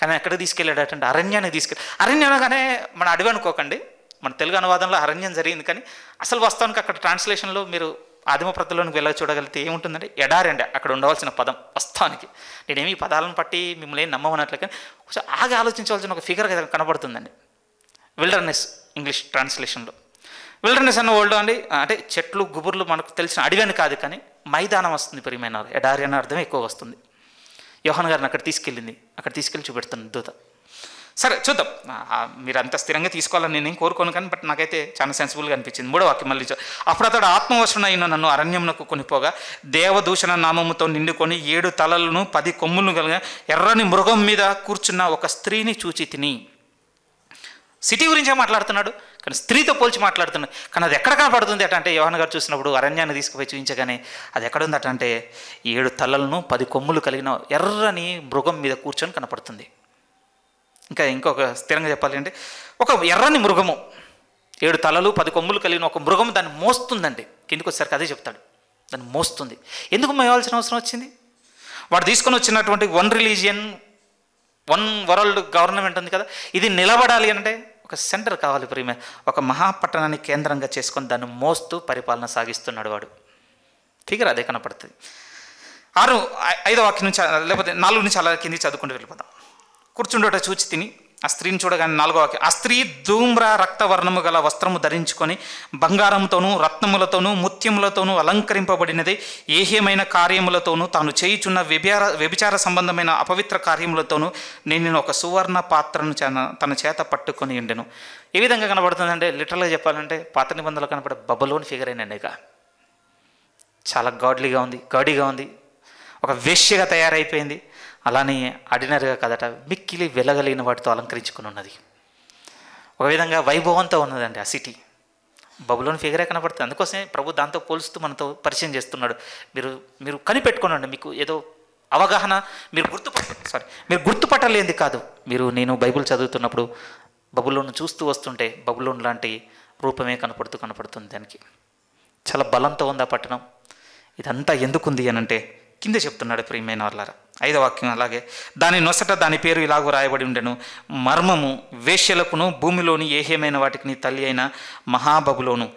A: కానీ ఎక్కడ తీసుకెళ్ళాడటండి అరణ్యానికి తీసుకెళ్ళి అరణ్యం అనగానే మన అడవి అనుకోకండి మన తెలుగు అనువాదంలో అరణ్యం జరిగింది కానీ అసలు వాస్తవానికి అక్కడ ట్రాన్స్లేషన్లో మీరు ఆదిమ ప్రతుల్లోనికి వెళ్ళ చూడగలిగితే ఏముంటుందంటే ఎడారండి అక్కడ ఉండవలసిన పదం వస్తానికి నేనేమి పదాలను పట్టి మిమ్మల్ని ఏం నమ్మవనట్లు కానీ కొంచెం ఆగి ఆలోచించవలసిన ఒక ఫిగర్ కనబడుతుందండి విల్డర్నెస్ ఇంగ్లీష్ ట్రాన్స్లేషన్లో విల్డర్నెస్ అన్న వరల్డ్ అండి అంటే చెట్లు గుబుర్లు మనకు తెలిసిన అడివని కాదు కానీ మైదానం వస్తుంది ప్రియమైన ఎడారి అన్న అర్థం ఎక్కువ వస్తుంది యోహన్ గారిని అక్కడ తీసుకెళ్ళింది అక్కడ తీసుకెళ్ళి చూపెడుతుంది దూత సరే చూద్దాం మీరు అంత స్థిరంగా తీసుకోవాలని నేనేం కోరుకోను కానీ బట్ నాకైతే చాలా సెన్సిబుల్గా అనిపించింది మూడో వాక్యం మళ్ళీ అప్పుడు అతడు అయిన నన్ను అరణ్యమునకు కొనిపోగా దేవదూషణ నామముతో నిండుకొని ఏడు తలలను పది కొమ్ములను కలిగిన ఎర్రని మృగం మీద కూర్చున్న ఒక స్త్రీని చూచి తిని సిటీ గురించే మాట్లాడుతున్నాడు కానీ స్త్రీతో పోల్చి మాట్లాడుతున్నాడు కానీ అది ఎక్కడ కనపడుతుంది అట అంటే యోహన్ గారు చూసినప్పుడు అరణ్యాన్ని తీసుకుపోయి చూపించగానే అది ఎక్కడ అట అంటే ఏడు తలలను పది కొమ్ములు కలిగిన ఎర్రని మృగం మీద కూర్చొని కనపడుతుంది ఇంకా ఇంకొక స్థిరంగా చెప్పాలి అంటే ఒక ఎర్రని మృగము ఏడు తలలు పది కొమ్ములు కలిగిన ఒక మృగము దాన్ని మోస్తుందండి కిందికి వచ్చేసరికి అదే చెప్తాడు దాన్ని మోస్తుంది ఎందుకు మోయాల్సిన అవసరం వచ్చింది వాడు తీసుకొని వచ్చినటువంటి one religion one world government ఉంది కదా ఇది నిలబడాలి అంటే ఒక సెంటర్ కావాలి ప్రియమే ఒక మహాపట్టణాన్ని కేంద్రంగా చేసుకొని దాన్ని మోస్తూ పరిపాలన సాగిస్తున్నాడు వాడు ఫిగర్ అదే కనపడుతుంది ఆరు ఐదో వాక్యం నుంచి లేకపోతే నాలుగు నుంచి అలా కింది చదువుకుంటూ వెళ్ళిపోతాం కూర్చుండట చూచి తిని ఆ స్త్రీని చూడగానే నాలుగో ఆ స్త్రీ ధూమ్ర రక్తవర్ణము గల వస్త్రము ధరించుకొని బంగారంతోనూ రత్నములతోనూ ముత్యములతోనూ అలంకరింపబడినది ఏహ్యమైన కార్యములతోనూ తాను చేయుచున్న వ్యభార వ్యభిచార సంబంధమైన అపవిత్ర కార్యములతోనూ నేను ఒక సువర్ణ పాత్రను తన చేత పట్టుకొని ఉండెను ఏ విధంగా కనబడుతుందంటే లిటరల్గా చెప్పాలంటే పాత నిబంధనలు కనపడే బబలోని ఫిగర్ అయినండి ఇక చాలా గాడ్లీగా ఉంది గాడీగా ఉంది ఒక వేష్యగా తయారైపోయింది అలానే అడినరుగా కదట మిక్కిలి వెలగలేని వాటితో అలంకరించుకుని ఉన్నది ఒక విధంగా వైభవంతో ఉన్నదండి ఆ సిటీ బబులోని ఫిగరే కనపడుతుంది అందుకోసమే ప్రభు దాంతో పోలుస్తూ మనతో పరిచయం చేస్తున్నాడు మీరు మీరు కనిపెట్టుకోనండి మీకు ఏదో అవగాహన మీరు గుర్తుపట్ట సారీ మీరు గుర్తుపట్టలేంది కాదు మీరు నేను బైబుల్ చదువుతున్నప్పుడు బబులోను చూస్తూ వస్తుంటే బబులోన్ లాంటి రూపమే కనపడుతూ కనపడుతుంది దానికి చాలా బలంతో ఉంది ఆ పట్టణం ఇదంతా ఎందుకుంది అనంటే కింద చెప్తున్నాడు ప్రియమైన వాళ్ళారా ఐదో వాక్యం అలాగే దాని నొసట దాని పేరు ఇలాగూ రాయబడి ఉండెను మర్మము వేష్యలకును భూమిలోని ఏహ్యమైన వాటికి తల్లి అయిన మహాబబులోను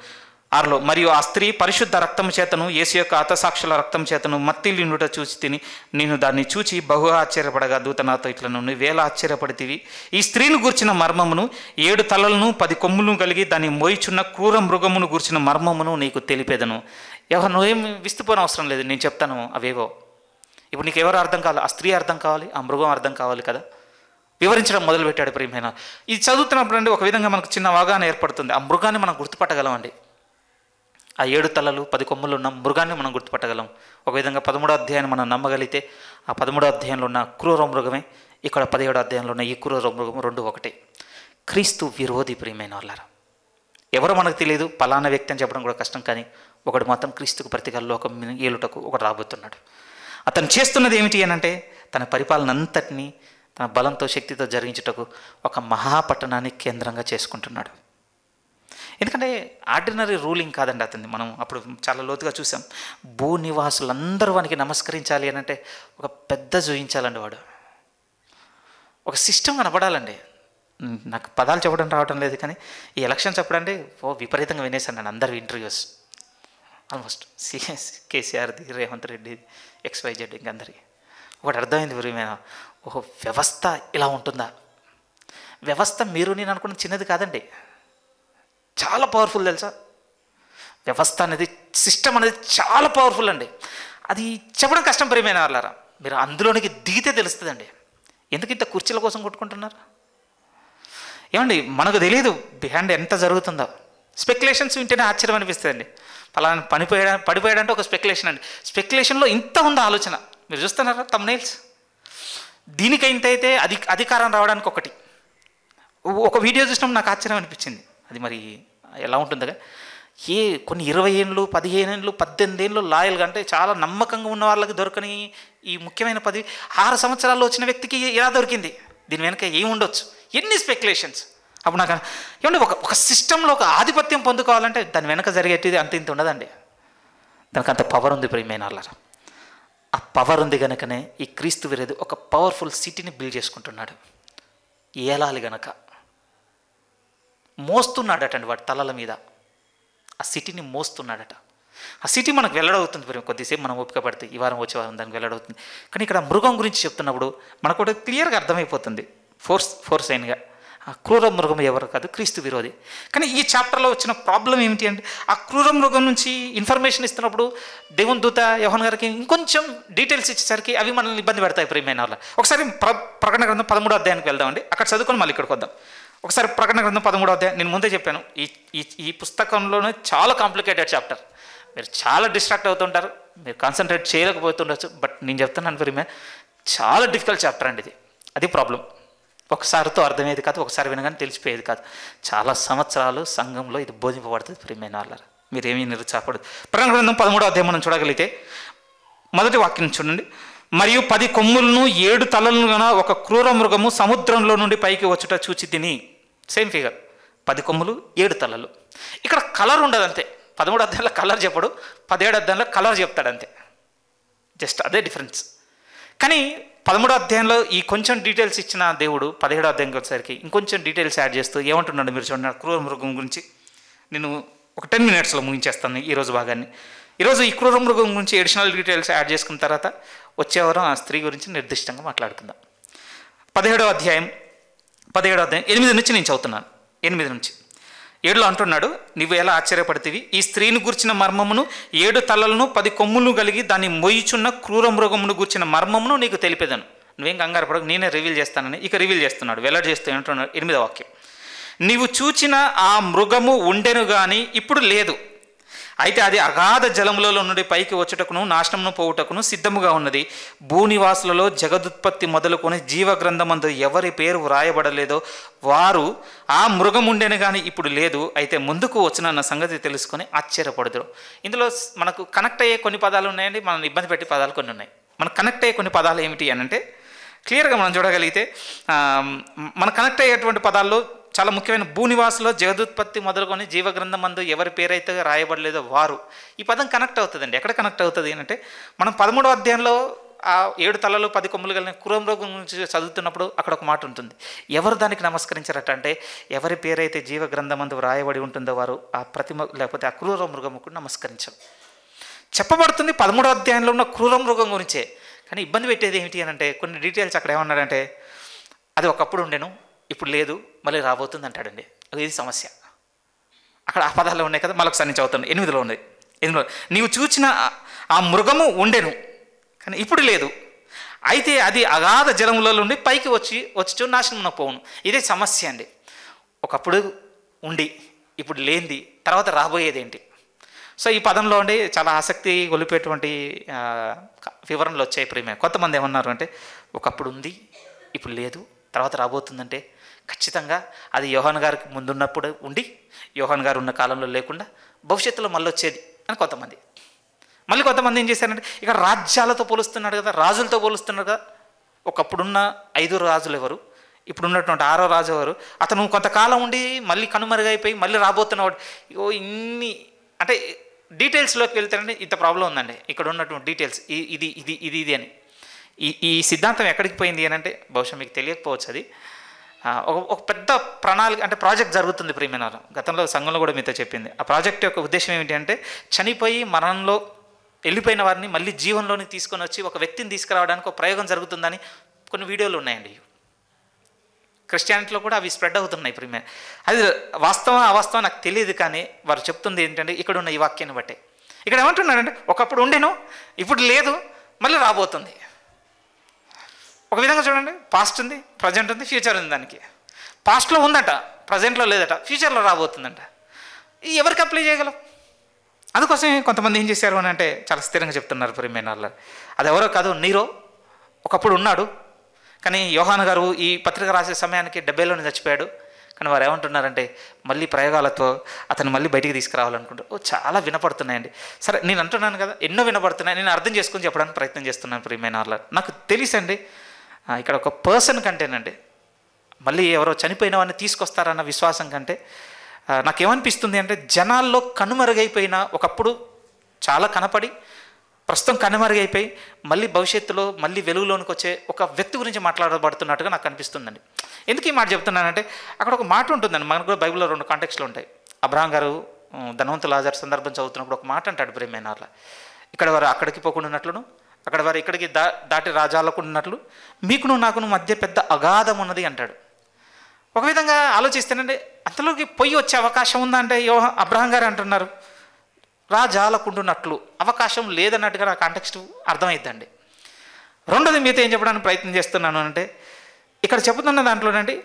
A: ఆరులో మరియు ఆ స్త్రీ పరిశుద్ధ రక్తం చేతను ఏసు యొక్క అతసాక్షుల రక్తం చేతను మత్తిల్లిండుట చూచి తిని నేను దాన్ని చూచి బహు ఆశ్చర్యపడగా దూతనాతో నాతో ఇట్ల నుండి వేల ఆశ్చర్యపడితివి ఈ స్త్రీని గూర్చిన మర్మమును ఏడు తలలను పది కొమ్ములను కలిగి దాని మోయిచున్న క్రూర మృగమును గూర్చిన మర్మమును నీకు తెలిపేదను ఎవరు నువ్వేం విస్తుపోని అవసరం లేదు నేను చెప్తాను అవేవో ఇప్పుడు నీకు ఎవరు అర్థం కావాలి ఆ స్త్రీ అర్థం కావాలి ఆ మృగం అర్థం కావాలి కదా వివరించడం మొదలుపెట్టాడు ప్రేమైన ఇది చదువుతున్నప్పుడు అండి ఒక విధంగా మనకు చిన్న అవగాహన ఏర్పడుతుంది ఆ మృగాన్ని మనం గుర్తుపట్టగలమండి ఆ ఏడు తలలు పది కొమ్ములు ఉన్న మృగాన్ని మనం గుర్తుపట్టగలం ఒక విధంగా పదమూడో అధ్యాయాన్ని మనం నమ్మగలిగితే ఆ పదమూడో అధ్యాయంలో ఉన్న క్రూర మృగమే ఇక్కడ పదిహేడో అధ్యాయంలో ఉన్న ఈ క్రూర మృగం రెండు ఒకటి క్రీస్తు విరోధి ప్రియమైన వాళ్ళారా ఎవరో మనకు తెలియదు పలానా వ్యక్తి అని చెప్పడం కూడా కష్టం కానీ ఒకడు మొత్తం క్రీస్తుకు ప్రతిగా లోకం ఏలుటకు ఒకడు రాబోతున్నాడు అతను చేస్తున్నది ఏమిటి అనంటే తన పరిపాలన అంతటినీ తన బలంతో శక్తితో జరిగించుటకు ఒక మహాపట్టణాన్ని కేంద్రంగా చేసుకుంటున్నాడు ఎందుకంటే ఆర్డినరీ రూలింగ్ కాదండి అతన్ని మనం అప్పుడు చాలా లోతుగా చూసాం భూ నివాసులందరూ వానికి నమస్కరించాలి అని అంటే ఒక పెద్ద జూయించాలండి వాడు ఒక సిస్టమ్ కనపడాలండి నాకు పదాలు చెప్పడం రావడం లేదు కానీ ఈ ఎలక్షన్స్ అంటే ఓ విపరీతంగా వినేసాను నేను అందరు ఇంటర్వ్యూస్ ఆల్మోస్ట్ సిఎస్ కేసీఆర్ది రేవంత్ రెడ్డి ఎక్స్వైజెడ్ ఇంక అందరికీ ఒకటి అర్థమైంది మేము ఓహో వ్యవస్థ ఇలా ఉంటుందా వ్యవస్థ మీరు నేను అనుకున్న చిన్నది కాదండి చాలా పవర్ఫుల్ తెలుసా వ్యవస్థ అనేది సిస్టమ్ అనేది చాలా పవర్ఫుల్ అండి అది చెప్పడం కష్టం ప్రియమైన వాళ్ళారా మీరు అందులోనికి దిగితే తెలుస్తుందండి ఎందుకు ఇంత కుర్చీల కోసం కొట్టుకుంటున్నారు ఏమండి మనకు తెలియదు బిహాండ్ ఎంత జరుగుతుందో స్పెక్యులేషన్స్ వింటేనే ఆశ్చర్యం అనిపిస్తుందండి పలానా పనిపోయాడా పడిపోయాడంటే ఒక స్పెక్యులేషన్ అండి స్పెక్యులేషన్లో ఇంత ఉంది ఆలోచన మీరు చూస్తున్నారా తమ్నైల్స్ దీనికైతే అయితే అధి అధికారం రావడానికి ఒకటి ఒక వీడియో చూసినప్పుడు నాకు ఆశ్చర్యం అనిపించింది అది మరి ఎలా ఉంటుందిగా ఏ కొన్ని ఇరవై ఏళ్ళు పదిహేను ఏళ్ళు పద్దెనిమిది ఏళ్ళు లాయల్గా అంటే చాలా నమ్మకంగా ఉన్న వాళ్ళకి దొరకని ఈ ముఖ్యమైన పదవి ఆరు సంవత్సరాల్లో వచ్చిన వ్యక్తికి ఎలా దొరికింది దీని వెనక ఏముండొచ్చు ఎన్ని స్పెక్యులేషన్స్ అప్పుడు నాకు ఏమండి ఒక ఒక సిస్టంలో ఒక ఆధిపత్యం పొందుకోవాలంటే దాని వెనక జరిగేటిది అంత ఇంత ఉండదండి దానికి అంత పవర్ ఉంది ప్రియమైన అల్లరా ఆ పవర్ ఉంది కనుకనే ఈ క్రీస్తు విరేది ఒక పవర్ఫుల్ సిటీని బిల్డ్ చేసుకుంటున్నాడు ఏలాలి గనక అండి వాడి తలల మీద ఆ సిటీని మోస్తున్నాడట ఆ సిటీ మనకు వెల్లడవుతుంది ప్రేమ కొద్దిసేపు మనం ఓపిక పడితే ఈ వారం వచ్చే వారం దానికి వెల్లడవుతుంది కానీ ఇక్కడ మృగం గురించి చెప్తున్నప్పుడు మనకు కూడా క్లియర్గా అర్థమైపోతుంది ఫోర్స్ ఫోర్స్ అయినగా ఆ క్రూర మృగం ఎవరు కాదు క్రీస్తు విరోధి కానీ ఈ చాప్టర్లో వచ్చిన ప్రాబ్లం ఏమిటి అంటే ఆ క్రూర మృగం నుంచి ఇన్ఫర్మేషన్ ఇస్తున్నప్పుడు దేవుని దూత యోహన్ గారికి ఇంకొంచెం డీటెయిల్స్ ఇచ్చేసరికి అవి మనల్ని ఇబ్బంది పెడతాయి ప్రియమైన వాళ్ళ ఒకసారి ప్ర ప్రకటన గ్రంథం పదమూడో అధ్యాయానికి వెళ్దామండి అక్కడ చదువుకొని మళ్ళీ ఇక్కడికి వద్దాం ఒకసారి ప్రకటన గ్రంథం పదమూడో అధ్యాయం నేను ముందే చెప్పాను ఈ ఈ పుస్తకంలోనే చాలా కాంప్లికేటెడ్ చాప్టర్ మీరు చాలా డిస్ట్రాక్ట్ అవుతుంటారు మీరు కాన్సన్ట్రేట్ చేయలేకపోతుండొచ్చు బట్ నేను చెప్తున్నాను ప్రియమే చాలా డిఫికల్ట్ చాప్టర్ అండి ఇది అది ప్రాబ్లం ఒకసారితో అర్థమయ్యేది కాదు ఒకసారి వినగానే తెలిసిపోయేది కాదు చాలా సంవత్సరాలు సంఘంలో ఇది బోధింపబడుతుంది ప్రియమైన వాళ్ళారు మీరేమీ నిరుత్సాహపడదు ప్రకటన గ్రంథం పదమూడవ అధ్యాయం మనం చూడగలిగితే మొదటి వాక్యం చూడండి మరియు పది కొమ్ములను ఏడు తలలను గన ఒక క్రూర మృగము సముద్రంలో నుండి పైకి వచ్చుట చూచి తిని సేమ్ ఫిగర్ పది కొమ్ములు ఏడు తలలు ఇక్కడ కలర్ ఉండదు అంతే పదమూడు అద్దంలో కలర్ చెప్పడు పదిహేడు అద్దంలో కలర్ చెప్తాడు అంతే జస్ట్ అదే డిఫరెన్స్ కానీ పదమూడో అధ్యాయంలో ఈ కొంచెం డీటెయిల్స్ ఇచ్చిన దేవుడు పదిహేడో అధ్యాయంకి వచ్చేసరికి ఇంకొంచెం డీటెయిల్స్ యాడ్ చేస్తూ ఏమంటున్నాడు మీరు చూడండి క్రూర మృగం గురించి నేను ఒక టెన్ మినిట్స్లో ముగించేస్తాను ఈరోజు భాగాన్ని ఈరోజు ఈ క్రూర మృగం గురించి అడిషనల్ డీటెయిల్స్ యాడ్ చేసుకున్న తర్వాత వచ్చేవారం ఆ స్త్రీ గురించి నిర్దిష్టంగా మాట్లాడుకుందాం పదిహేడో అధ్యాయం పదిహేడో అధ్యాయం ఎనిమిది నుంచి నేను చదువుతున్నాను ఎనిమిది నుంచి ఏడులో అంటున్నాడు నువ్వు ఎలా ఆశ్చర్యపడితివి ఈ స్త్రీని గుర్చిన మర్మమును ఏడు తలలను పది కొమ్ములు కలిగి దాన్ని మొయ్యుచున్న క్రూర మృగమును గుర్చిన మర్మమును నీకు తెలిపేదను నువ్వేం కంగారు పడకు నేనే రివీల్ చేస్తానని ఇక రివీల్ చేస్తున్నాడు వెల్లడి చేస్తూ అంటున్నాడు ఎనిమిదో వాక్యం నీవు చూచిన ఆ మృగము ఉండెను కానీ ఇప్పుడు లేదు అయితే అది అగాధ జలములలో నుండి పైకి వచ్చుటకును నాశనమును పోవుటకును సిద్ధముగా ఉన్నది భూనివాసులలో జగదుత్పత్తి మొదలుకొని జీవగ్రంథమందు ఎవరి పేరు వ్రాయబడలేదో వారు ఆ మృగం ఉండేను కానీ ఇప్పుడు లేదు అయితే ముందుకు వచ్చిన సంగతి తెలుసుకొని ఆశ్చర్యపడదురు ఇందులో మనకు కనెక్ట్ అయ్యే కొన్ని పదాలు ఉన్నాయండి మనం ఇబ్బంది పెట్టే పదాలు కొన్ని ఉన్నాయి మనకు కనెక్ట్ అయ్యే కొన్ని పదాలు ఏమిటి అని అంటే క్లియర్గా మనం చూడగలిగితే మన కనెక్ట్ అయ్యేటువంటి పదాల్లో చాలా ముఖ్యమైన భూనివాసులో జగదుత్పత్తి మొదలుకొని జీవగ్రంథం మందు ఎవరి పేరైతే రాయబడలేదో వారు ఈ పదం కనెక్ట్ అవుతుందండి ఎక్కడ కనెక్ట్ అవుతుంది అంటే మనం పదమూడో అధ్యాయంలో ఆ ఏడు తలలు పది కొమ్ములు కలిగిన క్రూరం రోగం గురించి చదువుతున్నప్పుడు అక్కడ ఒక మాట ఉంటుంది ఎవరు దానికి నమస్కరించారట అంటే ఎవరి పేరైతే జీవ గ్రంథమందు రాయబడి ఉంటుందో వారు ఆ ప్రతిమ లేకపోతే ఆ క్రూర కూడా నమస్కరించారు చెప్పబడుతుంది పదమూడో అధ్యాయంలో ఉన్న క్రూర మృగం గురించే కానీ ఇబ్బంది పెట్టేది ఏమిటి అని అంటే కొన్ని డీటెయిల్స్ అక్కడ ఏమన్నాడంటే అది ఒకప్పుడు ఉండేను ఇప్పుడు లేదు మళ్ళీ రాబోతుంది అంటాడండి ఇది సమస్య అక్కడ ఆ పదాలు ఉన్నాయి కదా మళ్ళీ ఒకసారి నుంచి ఎనిమిదిలో ఉంది ఎనిమిదిలో నీవు చూచిన ఆ మృగము ఉండెను కానీ ఇప్పుడు లేదు అయితే అది అగాధ జలములలో నుండి పైకి వచ్చి వచ్చి నాశనం పోవును ఇదే సమస్య అండి ఒకప్పుడు ఉండి ఇప్పుడు లేనిది తర్వాత రాబోయేది ఏంటి సో ఈ పదంలో ఉండి చాలా ఆసక్తి గొలిపేటువంటి వివరణలు వచ్చాయి ప్రేమే కొంతమంది ఏమన్నారు అంటే ఒకప్పుడు ఉంది ఇప్పుడు లేదు తర్వాత రాబోతుందంటే ఖచ్చితంగా అది యోహన్ గారికి ముందున్నప్పుడు ఉండి యోహన్ గారు ఉన్న కాలంలో లేకుండా భవిష్యత్తులో మళ్ళీ వచ్చేది అని కొంతమంది మళ్ళీ కొంతమంది ఏం చేశారంటే ఇక్కడ రాజ్యాలతో పోలుస్తున్నాడు కదా రాజులతో పోలుస్తున్నాడు కదా ఒకప్పుడున్న ఐదు రాజులు ఎవరు ఇప్పుడు ఉన్నటువంటి ఆరో రాజు ఎవరు అతను కొంతకాలం ఉండి మళ్ళీ కనుమరుగైపోయి మళ్ళీ రాబోతున్నవాడు ఇగో ఇన్ని అంటే డీటెయిల్స్లోకి వెళ్తారంటే ఇంత ప్రాబ్లం ఉందండి ఇక్కడ ఉన్నటువంటి డీటెయిల్స్ ఇది ఇది ఇది ఇది అని ఈ ఈ సిద్ధాంతం ఎక్కడికి పోయింది అని అంటే బహుశా మీకు తెలియకపోవచ్చు అది ఒక ఒక పెద్ద ప్రణాళిక అంటే ప్రాజెక్ట్ జరుగుతుంది ప్రీమినార్ గతంలో సంఘంలో కూడా మీతో చెప్పింది ఆ ప్రాజెక్ట్ యొక్క ఉద్దేశం ఏమిటి అంటే చనిపోయి మరణంలో వెళ్ళిపోయిన వారిని మళ్ళీ జీవనంలోనికి తీసుకొని వచ్చి ఒక వ్యక్తిని తీసుకురావడానికి ఒక ప్రయోగం జరుగుతుందని కొన్ని వీడియోలు ఉన్నాయండి క్రిస్టియానిటీలో కూడా అవి స్ప్రెడ్ అవుతున్నాయి ప్రిమే అది వాస్తవం అవాస్తవం నాకు తెలియదు కానీ వారు చెప్తుంది ఏంటంటే ఇక్కడ ఉన్న ఈ వాక్యాన్ని బట్టే ఇక్కడ ఏమంటున్నాడంటే ఒకప్పుడు ఉండేను ఇప్పుడు లేదు మళ్ళీ రాబోతుంది ఒక విధంగా చూడండి పాస్ట్ ఉంది ప్రజెంట్ ఉంది ఫ్యూచర్ ఉంది దానికి పాస్ట్లో ఉందట ప్రజెంట్లో లేదట ఫ్యూచర్లో రాబోతుందంట ఎవరికి అప్లై చేయగలం అందుకోసం కొంతమంది ఏం చేశారు అని అంటే చాలా స్థిరంగా చెప్తున్నారు ప్రియమైన అది ఎవరో కాదు నీరో ఒకప్పుడు ఉన్నాడు కానీ యోహాన్ గారు ఈ పత్రిక రాసే సమయానికి డెబ్బైలోనే చచ్చిపోయాడు కానీ వారు ఏమంటున్నారంటే మళ్ళీ ప్రయోగాలతో అతను మళ్ళీ బయటికి తీసుకురావాలనుకుంటారు ఓ చాలా వినపడుతున్నాయండి సరే నేను అంటున్నాను కదా ఎన్నో వినపడుతున్నాయి నేను అర్థం చేసుకుని చెప్పడానికి ప్రయత్నం చేస్తున్నాను ప్రియమైన వాళ్ళ నాకు తెలుసండి ఇక్కడ ఒక పర్సన్ కంటేనండి మళ్ళీ ఎవరో చనిపోయిన వాడిని తీసుకొస్తారన్న విశ్వాసం కంటే నాకేమనిపిస్తుంది అంటే జనాల్లో కనుమరుగైపోయిన ఒకప్పుడు చాలా కనపడి ప్రస్తుతం కనుమరుగైపోయి మళ్ళీ భవిష్యత్తులో మళ్ళీ వెలుగులోనికి వచ్చే ఒక వ్యక్తి గురించి మాట్లాడబడుతున్నట్టుగా నాకు అనిపిస్తుందండి ఎందుకు ఈ మాట చెప్తున్నానంటే అక్కడ ఒక మాట ఉంటుందండి మనకు కూడా బైబిల్లో రెండు కాంటెక్స్లు ఉంటాయి అబ్రహాం గారు ధనవంతులు ఆజారు సందర్భం చదువుతున్నప్పుడు ఒక మాట అంటాడు బ్రహ్మేనార్ల ఇక్కడ వారు అక్కడికి పోకుండా ఉన్నట్లును అక్కడ వారు ఇక్కడికి దా దాటి రాజాలకు ఉన్నట్లు మీకును నాకును మధ్య పెద్ద అగాధం ఉన్నది అంటాడు ఒక విధంగా ఆలోచిస్తేనండి అంతలోకి పొయ్యి వచ్చే అవకాశం ఉందా అంటే యో అబ్రహం గారు అంటున్నారు రాజాలకుండునట్లు అవకాశం లేదన్నట్టుగా నా కాంటెక్స్ట్ అర్థమైద్దండి రెండోది మీతో ఏం చెప్పడానికి ప్రయత్నం చేస్తున్నాను అంటే ఇక్కడ చెబుతున్న దాంట్లోనండి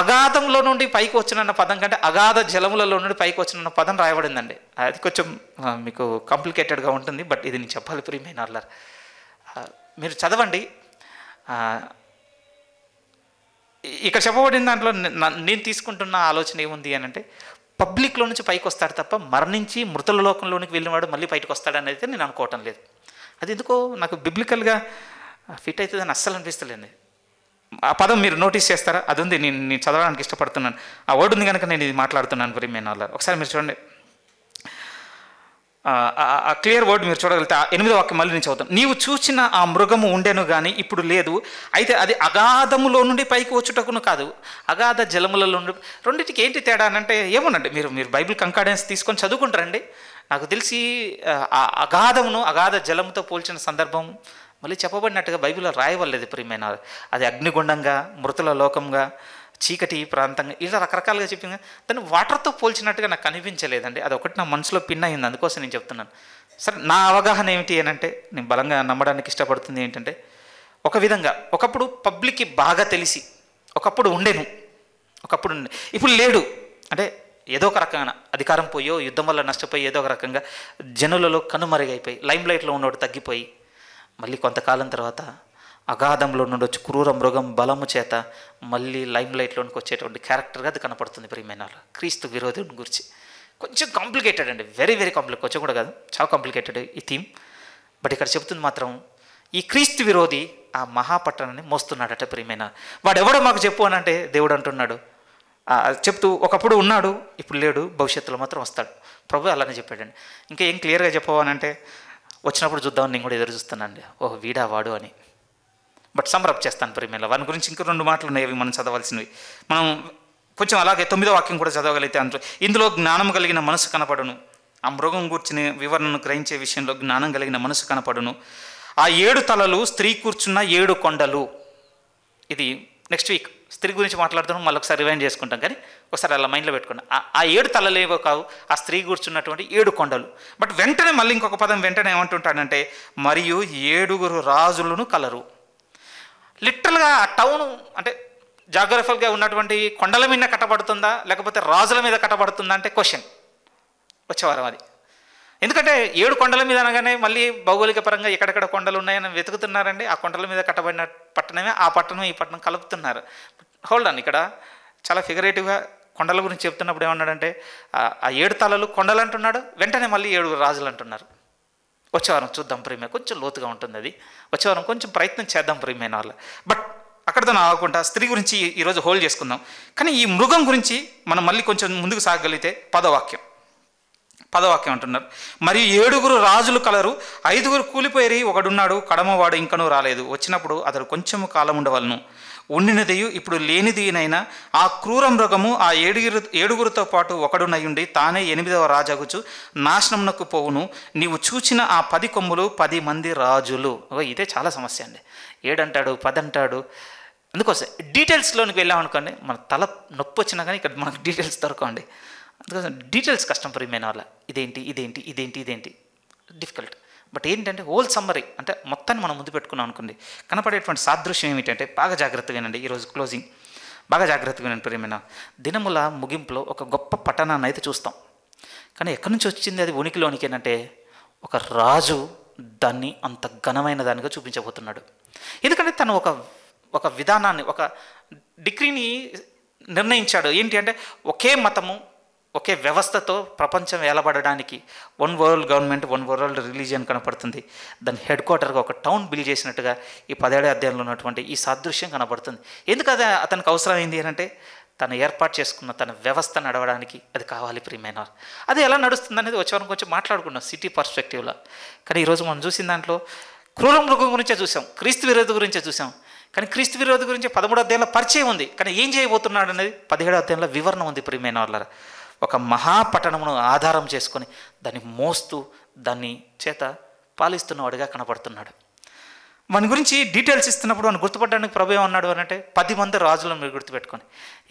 A: అగాధంలో నుండి పైకి వచ్చినన్న పదం కంటే అగాధ జలములలో నుండి పైకి వచ్చినన్న పదం రాయబడిందండి అది కొంచెం మీకు కాంప్లికేటెడ్గా ఉంటుంది బట్ ఇది నేను చెప్పాలి ప్రియమైన అల్లర్ మీరు చదవండి ఇక్కడ చెప్పబడిన దాంట్లో నేను తీసుకుంటున్న ఆలోచన ఏముంది అని అంటే పబ్లిక్లో నుంచి పైకి వస్తాడు తప్ప మరణించి మృతుల లోకంలోనికి వెళ్ళినవాడు మళ్ళీ బయటకు వస్తాడని నేను అనుకోవటం లేదు అది ఎందుకో నాకు బిబ్లికల్గా ఫిట్ అవుతుందని అస్సలు అనిపిస్తలేదు ఆ పదం మీరు నోటీస్ చేస్తారా అది ఉంది నేను నేను చదవడానికి ఇష్టపడుతున్నాను ఆ వర్డ్ ఉంది కనుక నేను ఇది మాట్లాడుతున్నాను గురి వాళ్ళు ఒకసారి మీరు చూడండి ఆ క్లియర్ వర్డ్ మీరు చూడగలిగితే ఆ ఎనిమిదో వాక్యం మళ్ళీ నేను అవుతాం నీవు చూసిన ఆ మృగము ఉండెను కానీ ఇప్పుడు లేదు అయితే అది అగాధములో నుండి పైకి వచ్చుటకును కాదు అగాధ జలములలో నుండి రెండింటికి ఏంటి తేడా అంటే ఏమోనండి మీరు మీరు బైబిల్ కంకాడెన్స్ తీసుకొని చదువుకుంటారండి నాకు తెలిసి ఆ అగాధమును అగాధ జలముతో పోల్చిన సందర్భం మళ్ళీ చెప్పబడినట్టుగా బైబిల్లో రాయవలేదు ప్రియమైన అది అగ్నిగుండంగా మృతుల లోకంగా చీకటి ప్రాంతంగా ఇలా రకరకాలుగా చెప్పింది దాన్ని వాటర్తో పోల్చినట్టుగా నాకు కనిపించలేదండి అది ఒకటి నా మనసులో పిన్ అయింది అందుకోసం నేను చెప్తున్నాను సరే నా అవగాహన ఏమిటి అంటే నేను బలంగా నమ్మడానికి ఇష్టపడుతుంది ఏంటంటే ఒక విధంగా ఒకప్పుడు పబ్లిక్కి బాగా తెలిసి ఒకప్పుడు ఉండేను ఒకప్పుడు ఉండే ఇప్పుడు లేడు అంటే ఏదో ఒక రకంగా అధికారం పోయో యుద్ధం వల్ల నష్టపోయి ఏదో ఒక రకంగా జనులలో కనుమరుగైపోయి లైమ్ లైట్లో ఉన్నోడు తగ్గిపోయి మళ్ళీ కొంతకాలం తర్వాత అగాధంలో నుండి వచ్చి క్రూర మృగం బలము చేత మళ్ళీ లైమ్ లైట్లోనికి వచ్చేటువంటి క్యారెక్టర్గా అది కనపడుతుంది ప్రియమైనారు క్రీస్తు విరోధుని గురించి కొంచెం కాంప్లికేటెడ్ అండి వెరీ వెరీ కాంప్లికేట్ కొంచెం కూడా కాదు చాలా కాంప్లికేటెడ్ ఈ థీమ్ బట్ ఇక్కడ చెప్తుంది మాత్రం ఈ క్రీస్తు విరోధి ఆ మహాపట్టణాన్ని మోస్తున్నాడట ప్రియమైన వాడు ఎవడో మాకు చెప్పు అని అంటే దేవుడు అంటున్నాడు చెప్తూ ఒకప్పుడు ఉన్నాడు ఇప్పుడు లేడు భవిష్యత్తులో మాత్రం వస్తాడు ప్రభు అలానే చెప్పాడండి ఇంకా ఏం క్లియర్గా చెప్పవానంటే వచ్చినప్పుడు చూద్దామని నేను కూడా ఎదురు అండి ఓహ్ వీడా వాడు అని బట్ సమరప్ చేస్తాను ప్రేమేల వారి గురించి ఇంకా రెండు మాటలు ఉన్నాయి మనం చదవాల్సినవి మనం కొంచెం అలాగే తొమ్మిదో వాక్యం కూడా చదవగలిగితే అందులో ఇందులో జ్ఞానం కలిగిన మనసు కనపడును ఆ మృగం కూర్చుని వివరణను గ్రహించే విషయంలో జ్ఞానం కలిగిన మనసు కనపడును ఆ ఏడు తలలు స్త్రీ కూర్చున్న ఏడు కొండలు ఇది నెక్స్ట్ వీక్ స్త్రీ గురించి మాట్లాడుతున్నాం మళ్ళీ ఒకసారి రివైండ్ చేసుకుంటాం కానీ ఒకసారి అలా మైండ్లో పెట్టుకుంటాం ఆ ఏడు తలలేవో కావు ఆ స్త్రీ కూర్చున్నటువంటి ఏడు కొండలు బట్ వెంటనే మళ్ళీ ఇంకొక పదం వెంటనే ఏమంటుంటాడంటే మరియు ఏడుగురు రాజులను కలరు లిటరల్గా ఆ టౌన్ అంటే జాగ్రఫల్గా ఉన్నటువంటి కొండల మీద కట్టబడుతుందా లేకపోతే రాజుల మీద కట్టబడుతుందా అంటే క్వశ్చన్ వచ్చేవారం అది ఎందుకంటే ఏడు కొండల మీద అనగానే మళ్ళీ భౌగోళిక పరంగా ఎక్కడెక్కడ కొండలు ఉన్నాయని వెతుకుతున్నారండి ఆ కొండల మీద కట్టబడిన పట్టణమే ఆ పట్టణం ఈ పట్టణం కలుపుతున్నారు హోల్డ్ అని ఇక్కడ చాలా ఫిగరేటివ్గా కొండల గురించి చెప్తున్నప్పుడు ఏమన్నాడంటే ఆ ఏడు తలలు కొండలు అంటున్నాడు వెంటనే మళ్ళీ ఏడుగురు రాజులు అంటున్నారు వచ్చేవారం చూద్దాం ప్రియమే కొంచెం లోతుగా ఉంటుంది అది వచ్చేవారం కొంచెం ప్రయత్నం చేద్దాం ప్రియమైన వాళ్ళ బట్ అక్కడితో ఆగకుండా స్త్రీ గురించి ఈరోజు హోల్డ్ చేసుకుందాం కానీ ఈ మృగం గురించి మనం మళ్ళీ కొంచెం ముందుకు సాగగలిగితే పదవాక్యం పదవాక్యం అంటున్నారు మరియు ఏడుగురు రాజులు కలరు ఐదుగురు కూలిపోయి ఒకడున్నాడు కడమవాడు ఇంకనూ రాలేదు వచ్చినప్పుడు అతడు కొంచెం కాలం ఉండవలను ఉండినదియు ఇప్పుడు లేనిదినైనా ఆ క్రూర మృగము ఆ ఏడుగురు ఏడుగురితో పాటు ఒకడునయుండి తానే ఎనిమిదవ రాజగుచు నాశనమునకు పోవును నీవు చూచిన ఆ పది కొమ్ములు పది మంది రాజులు ఇదే చాలా సమస్య అండి ఏడంటాడు పది అంటాడు అందుకోసం డీటెయిల్స్లోనికి వెళ్ళామనుకోండి మన తల నొప్పి వచ్చినా కానీ ఇక్కడ మనకు డీటెయిల్స్ దొరకండి అందుకోసం డీటెయిల్స్ కష్టం పరిమైన వాళ్ళ ఇదేంటి ఇదేంటి ఇదేంటి ఇదేంటి డిఫికల్ట్ బట్ ఏంటంటే హోల్ సమ్మరీ అంటే మొత్తాన్ని మనం ముందు పెట్టుకున్నాం అనుకుంది కనపడేటువంటి సాదృశ్యం ఏమిటంటే బాగా జాగ్రత్తగా వినండి ఈరోజు క్లోజింగ్ బాగా జాగ్రత్తగా వినండి ప్రియమైన దినముల ముగింపులో ఒక గొప్ప పట్టణాన్ని అయితే చూస్తాం కానీ ఎక్కడి నుంచి వచ్చింది అది ఉనికిలోనికి ఏంటంటే ఒక రాజు దాన్ని అంత ఘనమైన దానిగా చూపించబోతున్నాడు ఎందుకంటే తను ఒక ఒక విధానాన్ని ఒక డిగ్రీని నిర్ణయించాడు ఏంటి అంటే ఒకే మతము ఒకే వ్యవస్థతో ప్రపంచం వేలబడడానికి one world government one world religion కనపడుతుంది దాని హెడ్ క్వార్టర్గా ఒక టౌన్ బిల్డ్ చేసినట్టుగా ఈ పదేడు అధ్యాయంలో ఉన్నటువంటి ఈ సాదృశ్యం కనబడుతుంది ఎందుకు అది అతనికి అవసరమైంది అంటే తను ఏర్పాటు చేసుకున్న తన వ్యవస్థ నడవడానికి అది కావాలి ప్రియమైనవారు అది ఎలా నడుస్తుంది అనేది వచ్చే వారం కొంచెం మాట్లాడుకున్నాం సిటీ పర్స్పెక్టివ్లో కానీ ఈరోజు మనం చూసిన దాంట్లో క్రూర మృగం గురించే చూసాం క్రీస్తు విరోధి గురించే చూసాం కానీ క్రీస్తు విరోధి గురించి పదమూడు అధ్యాయంలో పరిచయం ఉంది కానీ ఏం చేయబోతున్నాడు అనేది పదిహేడు అధ్యాయంలో వివరణ ఉంది ప్రియమైన వాళ్ళ ఒక మహాపట్టణమును ఆధారం చేసుకొని దాన్ని మోస్తూ దాన్ని చేత పాలిస్తున్నవాడిగా కనపడుతున్నాడు మన గురించి డీటెయిల్స్ ఇస్తున్నప్పుడు మనం గుర్తుపట్టడానికి ప్రభు ఏమన్నాడు అని అంటే పది మంది రాజులను మీరు గుర్తుపెట్టుకొని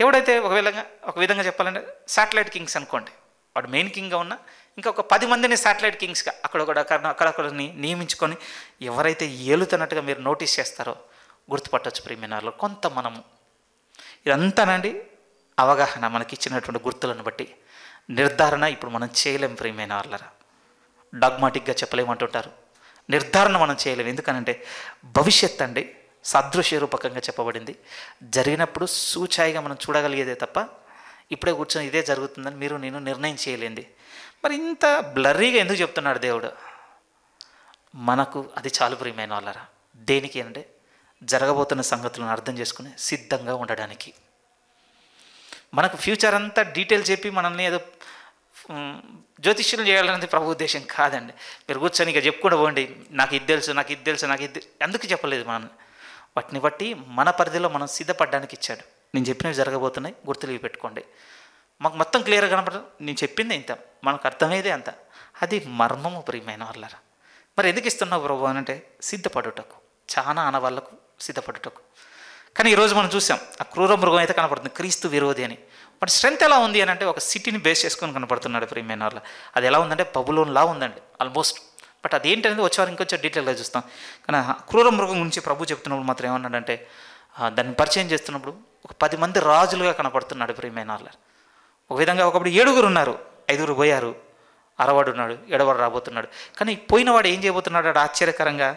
A: ఎవడైతే విధంగా ఒక విధంగా చెప్పాలంటే శాటిలైట్ కింగ్స్ అనుకోండి వాడు మెయిన్ కింగ్గా ఉన్న ఇంకా ఒక పది మందిని శాటిలైట్ కింగ్స్గా కూడా అక్కడక్కడని నియమించుకొని ఎవరైతే ఏలుతున్నట్టుగా మీరు నోటీస్ చేస్తారో గుర్తుపట్టచ్చు ప్రీమినార్లో కొంత మనము ఇదంతానండి అవగాహన మనకిచ్చినటువంటి గుర్తులను బట్టి నిర్ధారణ ఇప్పుడు మనం చేయలేం ప్రియమైన వాళ్ళరా డాగ్మాటిక్గా చెప్పలేమంటుంటారు నిర్ధారణ మనం చేయలేము ఎందుకనంటే భవిష్యత్ అండి సదృశ్య రూపకంగా చెప్పబడింది జరిగినప్పుడు సూచాయిగా మనం చూడగలిగేదే తప్ప ఇప్పుడే కూర్చొని ఇదే జరుగుతుందని మీరు నేను నిర్ణయం చేయలేంది మరి ఇంత బ్లర్రీగా ఎందుకు చెప్తున్నాడు దేవుడు మనకు అది చాలు ప్రియమైన వాళ్ళరా దేనికి అంటే జరగబోతున్న సంగతులను అర్థం చేసుకుని సిద్ధంగా ఉండడానికి మనకు ఫ్యూచర్ అంతా డీటెయిల్ చెప్పి మనల్ని ఏదో జ్యోతిష్యులు చేయాలనేది ప్రభు ఉద్దేశం కాదండి మీరు కూర్చొని ఇక చెప్పుకుండా పోండి నాకు ఇది తెలుసు నాకు ఇది తెలుసు నాకు ఇది ఎందుకు చెప్పలేదు మనల్ని వాటిని బట్టి మన పరిధిలో మనం సిద్ధపడడానికి ఇచ్చాడు నేను చెప్పినవి జరగబోతున్నాయి గుర్తులు పెట్టుకోండి మాకు మొత్తం క్లియర్గా కనపడదు నేను చెప్పింది ఇంత మనకు అర్థమయ్యేదే అంత అది మర్మము ప్రియమైన వాళ్ళరా మరి ఎందుకు ఇస్తున్నావు ప్రభు అంటే సిద్ధపడుటకు చాలా ఆనవాళ్లకు సిద్ధపడుటకు కానీ ఈరోజు మనం చూసాం ఆ క్రూర మృగం అయితే కనపడుతుంది క్రీస్తు విరోధి అని బట్ స్ట్రెంత్ ఎలా ఉంది అని అంటే ఒక సిటీని బేస్ చేసుకొని కనపడుతున్నాడు ప్రియమైన అది ఎలా ఉందంటే పబులోన్లా ఉందండి ఆల్మోస్ట్ బట్ అదేంటనేది వచ్చేవారు ఇంకొంచెం డీటెయిల్గా చూస్తాం కానీ క్రూర మృగం గురించి ప్రభు చెప్తున్నప్పుడు మాత్రం ఏమన్నాడంటే దాన్ని పరిచయం చేస్తున్నప్పుడు ఒక పది మంది రాజులుగా కనపడుతున్నాడు ప్రియమైన ఒక విధంగా ఒకప్పుడు ఏడుగురు ఉన్నారు ఐదుగురు పోయారు అరవాడు ఉన్నాడు ఏడవాడు రాబోతున్నాడు కానీ పోయినవాడు ఏం చేయబోతున్నాడు ఆశ్చర్యకరంగా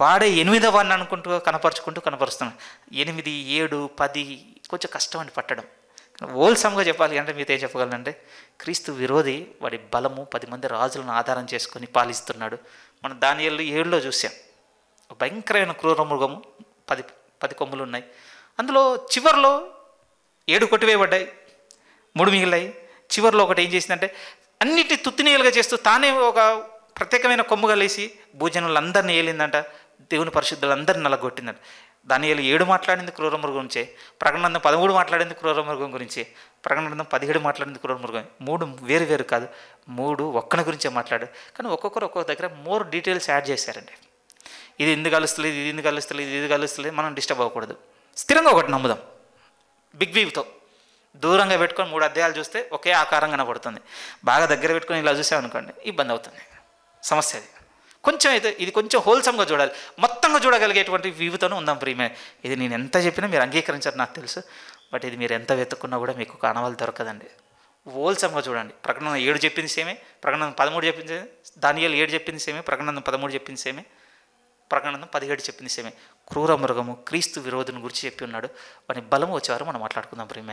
A: వాడే ఎనిమిదవ అని అనుకుంటూ కనపరుచుకుంటూ కనపరుస్తున్నాడు ఎనిమిది ఏడు పది కొంచెం కష్టం అని పట్టడం ఓల్సమ్గా చెప్పాలి అంటే మీతో ఏం చెప్పగలనంటే క్రీస్తు విరోధి వాడి బలము పది మంది రాజులను ఆధారం చేసుకొని పాలిస్తున్నాడు మనం దాని ఏళ్ళు ఏడులో చూసాం భయంకరమైన క్రూర మృగము పది పది కొమ్ములు ఉన్నాయి అందులో చివరిలో ఏడు కొట్టివేయబడ్డాయి మూడు మిగిలినాయి చివరిలో ఒకటి ఏం చేసిందంటే అన్నిటి తుత్తినీయులుగా చేస్తూ తానే ఒక ప్రత్యేకమైన కొమ్ముగా లేసి అందరినీ ఏలిందంట దేవుని పరిశుద్ధులందరిని నలగొట్టినాడు దానియలు ఏడు మాట్లాడింది క్రూరమృగం గురించి ప్రకటనందం పదమూడు మాట్లాడింది క్రూరమృగం గురించి ప్రకటనందం పదిహేడు మాట్లాడింది క్రూరమృగం మూడు వేరు వేరు కాదు మూడు ఒక్కని గురించే మాట్లాడు కానీ ఒక్కొక్కరు ఒక్కొక్క దగ్గర మోర్ డీటెయిల్స్ యాడ్ చేశారండి ఇది ఎందుకు కలుస్తుంది ఇది ఎందుకు కలుస్తుంది ఇది కలుస్తుంది మనం డిస్టర్బ్ అవ్వకూడదు స్థిరంగా ఒకటి నమ్ముదాం బిగ్ వీవ్తో దూరంగా పెట్టుకొని మూడు అధ్యాయాలు చూస్తే ఒకే ఆకారం కనబడుతుంది బాగా దగ్గర పెట్టుకొని ఇలా చూసామనుకోండి ఇబ్బంది అవుతుంది సమస్య అది కొంచెం అయితే ఇది కొంచెం హోల్సమ్గా చూడాలి మొత్తంగా చూడగలిగేటువంటి వివితను ఉందాం ప్రియమే ఇది నేను ఎంత చెప్పినా మీరు అంగీకరించారు నాకు తెలుసు బట్ ఇది మీరు ఎంత వెతుక్కున్నా కూడా మీకు కానవాళ్ళు దొరకదండి హోల్సమ్గా చూడండి ప్రకటన ఏడు చెప్పింది సేమే ప్రకటన పదమూడు చెప్పింది దానియాలు ఏడు చెప్పింది సేమే ప్రకటన పదమూడు చెప్పింది సేమే ప్రకటన పదిహేడు చెప్పింది సేమే క్రూర మృగము క్రీస్తు విరోధుని గురించి చెప్పి ఉన్నాడు వాటి బలము వచ్చేవారు మనం మాట్లాడుకుందాం ప్రియమే